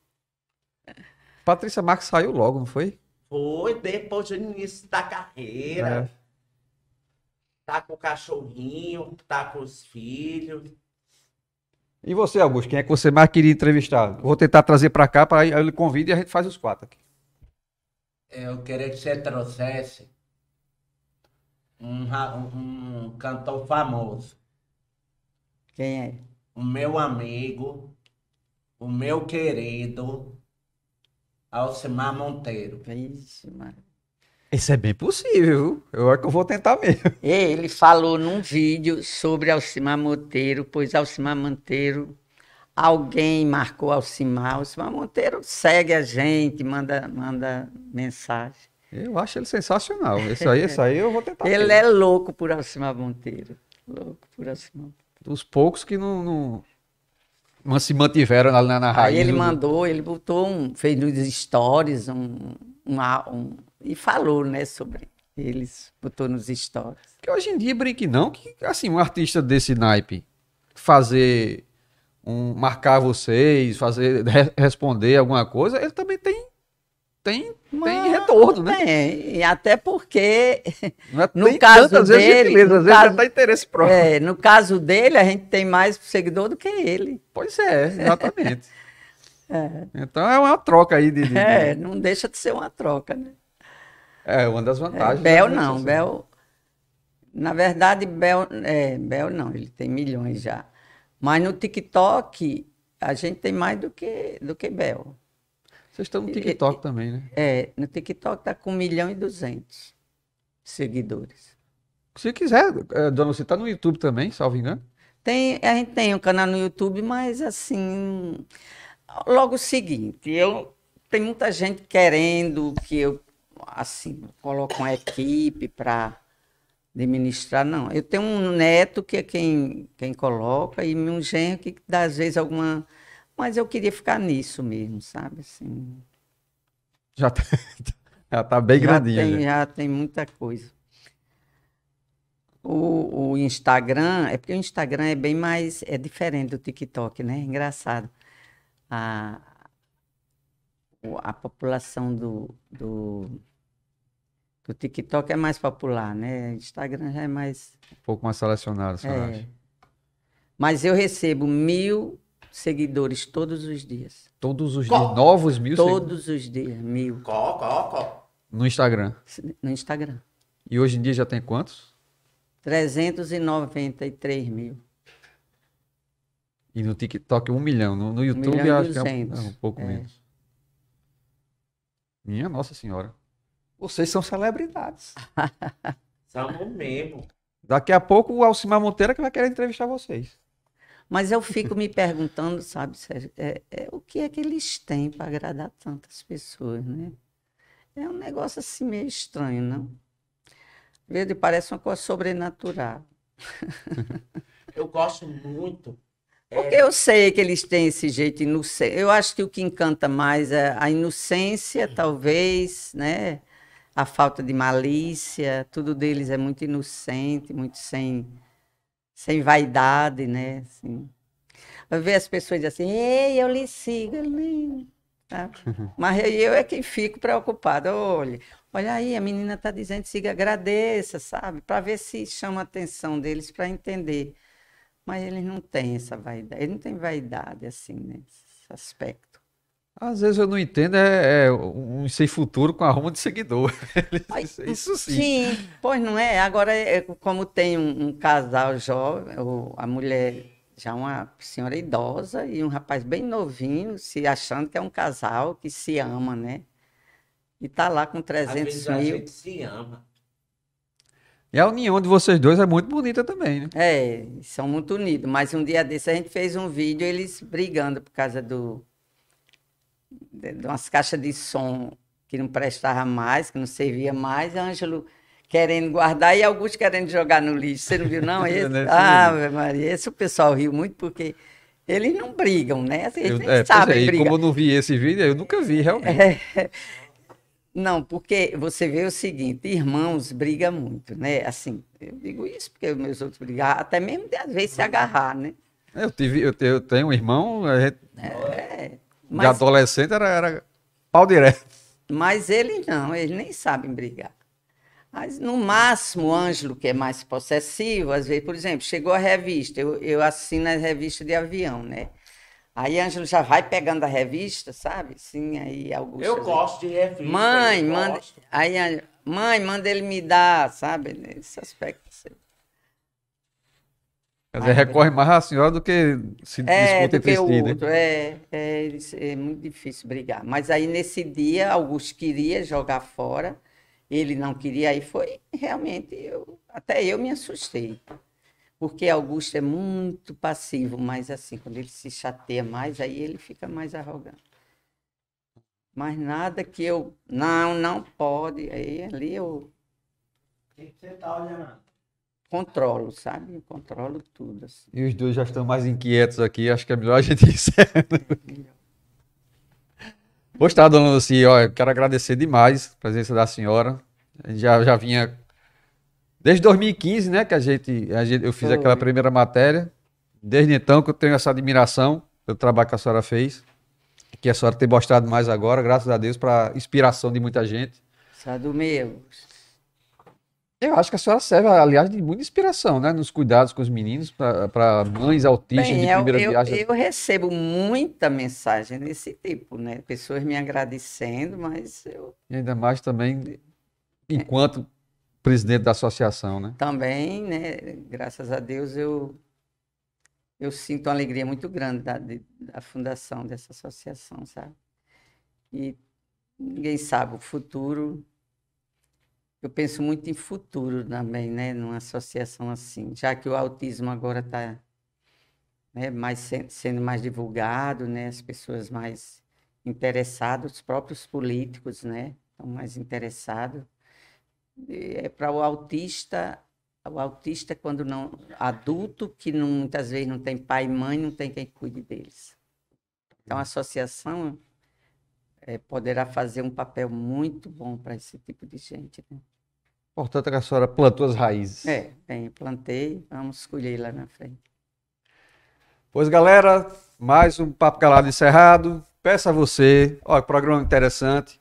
Patrícia Marques saiu logo, não foi? Foi depois do início da carreira. É. Tá com o cachorrinho, tá com os filhos. E você, Augusto, quem é que você mais queria entrevistar? Vou tentar trazer para cá, para ele convida e a gente faz os quatro aqui. É, eu queria que você trouxesse um, um cantor famoso. Quem é? O meu amigo, o meu querido, Alcimar Monteiro. Vixe, Isso é bem possível, eu acho que eu vou tentar mesmo. Ele falou num vídeo sobre Alcimar Monteiro, pois Alcimar Monteiro, alguém marcou Alcimar, Alcimar Monteiro segue a gente, manda, manda mensagem. Eu acho ele sensacional, isso aí, isso aí eu vou tentar. ele mesmo. é louco por Alcimar Monteiro, louco por Alcimar Monteiro. Dos poucos que não, não, mas se mantiveram na, na raiz. Aí ele mandou, ele botou um, fez nos stories um, uma, um, e falou, né, sobre eles, botou nos stories. Que hoje em dia brinque não, que assim, um artista desse naipe fazer um marcar vocês, fazer re, responder alguma coisa, ele também tem tem, Mas, tem retorno, né? Tem, e até porque é, no caso dele, vezes, no caso, tá interesse próprio. É, no caso dele, a gente tem mais seguidor do que ele. Pois é, exatamente. é. Então é uma troca aí de, de, É, não deixa de ser uma troca, né? É uma das vantagens. É, Bel não, Bel na verdade, Bel, é, Bel não, ele tem milhões já. Mas no TikTok, a gente tem mais do que, do que Bel. Vocês estão no TikTok é, também, né? É, no TikTok tá com 1 milhão e 200 seguidores. Se quiser, é, dona, você tá no YouTube também, salvo engano? Tem, a gente tem um canal no YouTube, mas assim, logo o seguinte, eu tem muita gente querendo que eu assim coloque uma equipe para administrar, não. Eu tenho um neto que é quem, quem coloca e um genro que dá às vezes alguma mas eu queria ficar nisso mesmo, sabe? Assim, já está. já tá bem já grandinha. Tem, já. tem muita coisa. O, o, Instagram, é porque o Instagram é bem mais, é diferente do TikTok, né? É engraçado. A, a população do, do, do TikTok é mais popular, né? Instagram já é mais... Um pouco mais selecionado, você é. Mas eu recebo mil seguidores todos os dias. Todos os dias? Novos mil Todos os dias, mil. Qual, qual, qual? No Instagram? No Instagram. E hoje em dia já tem quantos? 393 mil. E no TikTok um milhão. No, no YouTube um milhão acho 200. que é um, é um pouco é. menos. Minha Nossa Senhora. Vocês são celebridades. Somos mesmo. Daqui a pouco o Alcimar Monteira é que vai querer entrevistar vocês. Mas eu fico me perguntando, sabe, Sérgio, é, é o que é que eles têm para agradar tantas pessoas, né? É um negócio assim meio estranho, não? Verde parece uma coisa sobrenatural. eu gosto muito. É Porque eu sei que eles têm esse jeito inocente. Eu acho que o que encanta mais é a inocência, talvez, né? A falta de malícia, tudo deles é muito inocente, muito sem sem vaidade, né? Assim. Eu vejo as pessoas assim, ei, eu lhe sigo, eu lhe... Tá? Mas eu é quem fico preocupada. Olha, olha aí, a menina está dizendo, siga, agradeça, sabe? Para ver se chama a atenção deles para entender. Mas eles não têm essa vaidade, eles não têm vaidade, assim, nesse aspecto. Às vezes eu não entendo, é, é um sem futuro com arruma de seguidor. Isso sim. Sim, pois não é. Agora, é, como tem um, um casal jovem, a mulher já é uma senhora idosa e um rapaz bem novinho, se achando que é um casal que se ama, né? E tá lá com 300 a mil. A gente se ama. E a união de vocês dois é muito bonita também, né? É, são muito unidos. Mas um dia desse a gente fez um vídeo eles brigando por causa do de umas caixas de som que não prestava mais, que não servia mais, Ângelo querendo guardar e alguns querendo jogar no lixo. Você não viu, não? Esse, ah, Maria, esse o pessoal riu muito porque eles não brigam, né? Assim, eles nem eu, é, sabem é, brigar. como eu não vi esse vídeo, eu nunca vi realmente. É, não, porque você vê o seguinte, irmãos brigam muito, né? Assim, eu digo isso porque meus outros brigaram, até mesmo às vezes se agarrar, né? Eu, tive, eu, tenho um irmão... É, é mas, de adolescente era, era pau direto. Mas ele não, ele nem sabe brigar. Mas, no máximo, o Ângelo, que é mais possessivo, às vezes, por exemplo, chegou a revista, eu, eu assino a revista de avião, né? Aí Ângelo já vai pegando a revista, sabe? Sim, aí Augusto. Eu gosto de revista. Mãe, manda. Aí, mãe, manda ele me dar, sabe? Nesse aspecto. Mas recorre mais à senhora do que se é, disputa entre si, né? É, é, é muito difícil brigar. Mas aí, nesse dia, Augusto queria jogar fora, ele não queria, aí foi realmente, eu, até eu me assustei. Porque Augusto é muito passivo, mas assim, quando ele se chateia mais, aí ele fica mais arrogante. Mas nada que eu. Não, não pode. Aí ali eu. O que você está olhando? controlo, sabe? Eu controlo tudo. Assim. E os dois já estão mais inquietos aqui, acho que é melhor a gente encerrar. Pois tá, dona Luci. Olha, eu quero agradecer demais a presença da senhora. Já, já vinha desde 2015, né, que a gente, a gente eu fiz Foi. aquela primeira matéria. Desde então que eu tenho essa admiração pelo trabalho que a senhora fez, que a senhora tem mostrado mais agora, graças a Deus, para inspiração de muita gente. Sado meu. Eu acho que a senhora serve, aliás, de muita inspiração, né? Nos cuidados com os meninos, para mães autistas Bem, de primeira eu, viagem. Eu, eu recebo muita mensagem desse tipo, né? Pessoas me agradecendo, mas eu. E ainda mais também, é. enquanto é. presidente da associação, né? Também, né? Graças a Deus eu. Eu sinto uma alegria muito grande da, da fundação dessa associação, sabe? E ninguém sabe o futuro, eu penso muito em futuro também, né? Numa associação assim, já que o autismo agora está né, mais sendo mais divulgado, né? As pessoas mais interessadas, os próprios políticos, né? Estão mais interessados. É para o autista, o autista é quando não adulto que não, muitas vezes não tem pai e mãe, não tem quem cuide deles. Então a associação é, poderá fazer um papel muito bom para esse tipo de gente. Né? Portanto, é que a senhora plantou as raízes. É, bem, plantei, vamos colher lá na frente. Pois, galera, mais um Papo Calado encerrado. Peço a você, ó, programa interessante,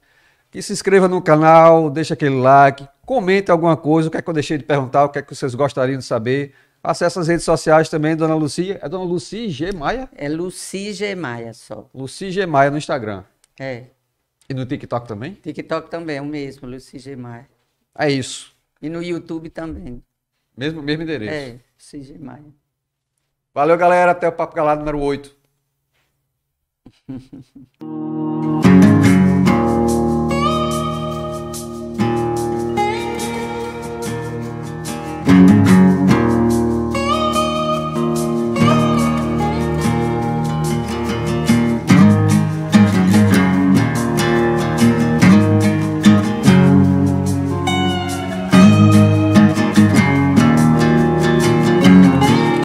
que se inscreva no canal, deixa aquele like, comente alguma coisa, o que é que eu deixei de perguntar, o que é que vocês gostariam de saber. Acesse as redes sociais também, Dona Lucia. É Dona Luci G. Maia? É Luci G. Maia só. Luci G. Maia no Instagram. É. E no TikTok também? TikTok também é o mesmo, Luci Gemar. É isso. E no YouTube também. Mesmo, mesmo endereço. É, Luci Gemar. Valeu, galera. Até o Papo Galado número 8.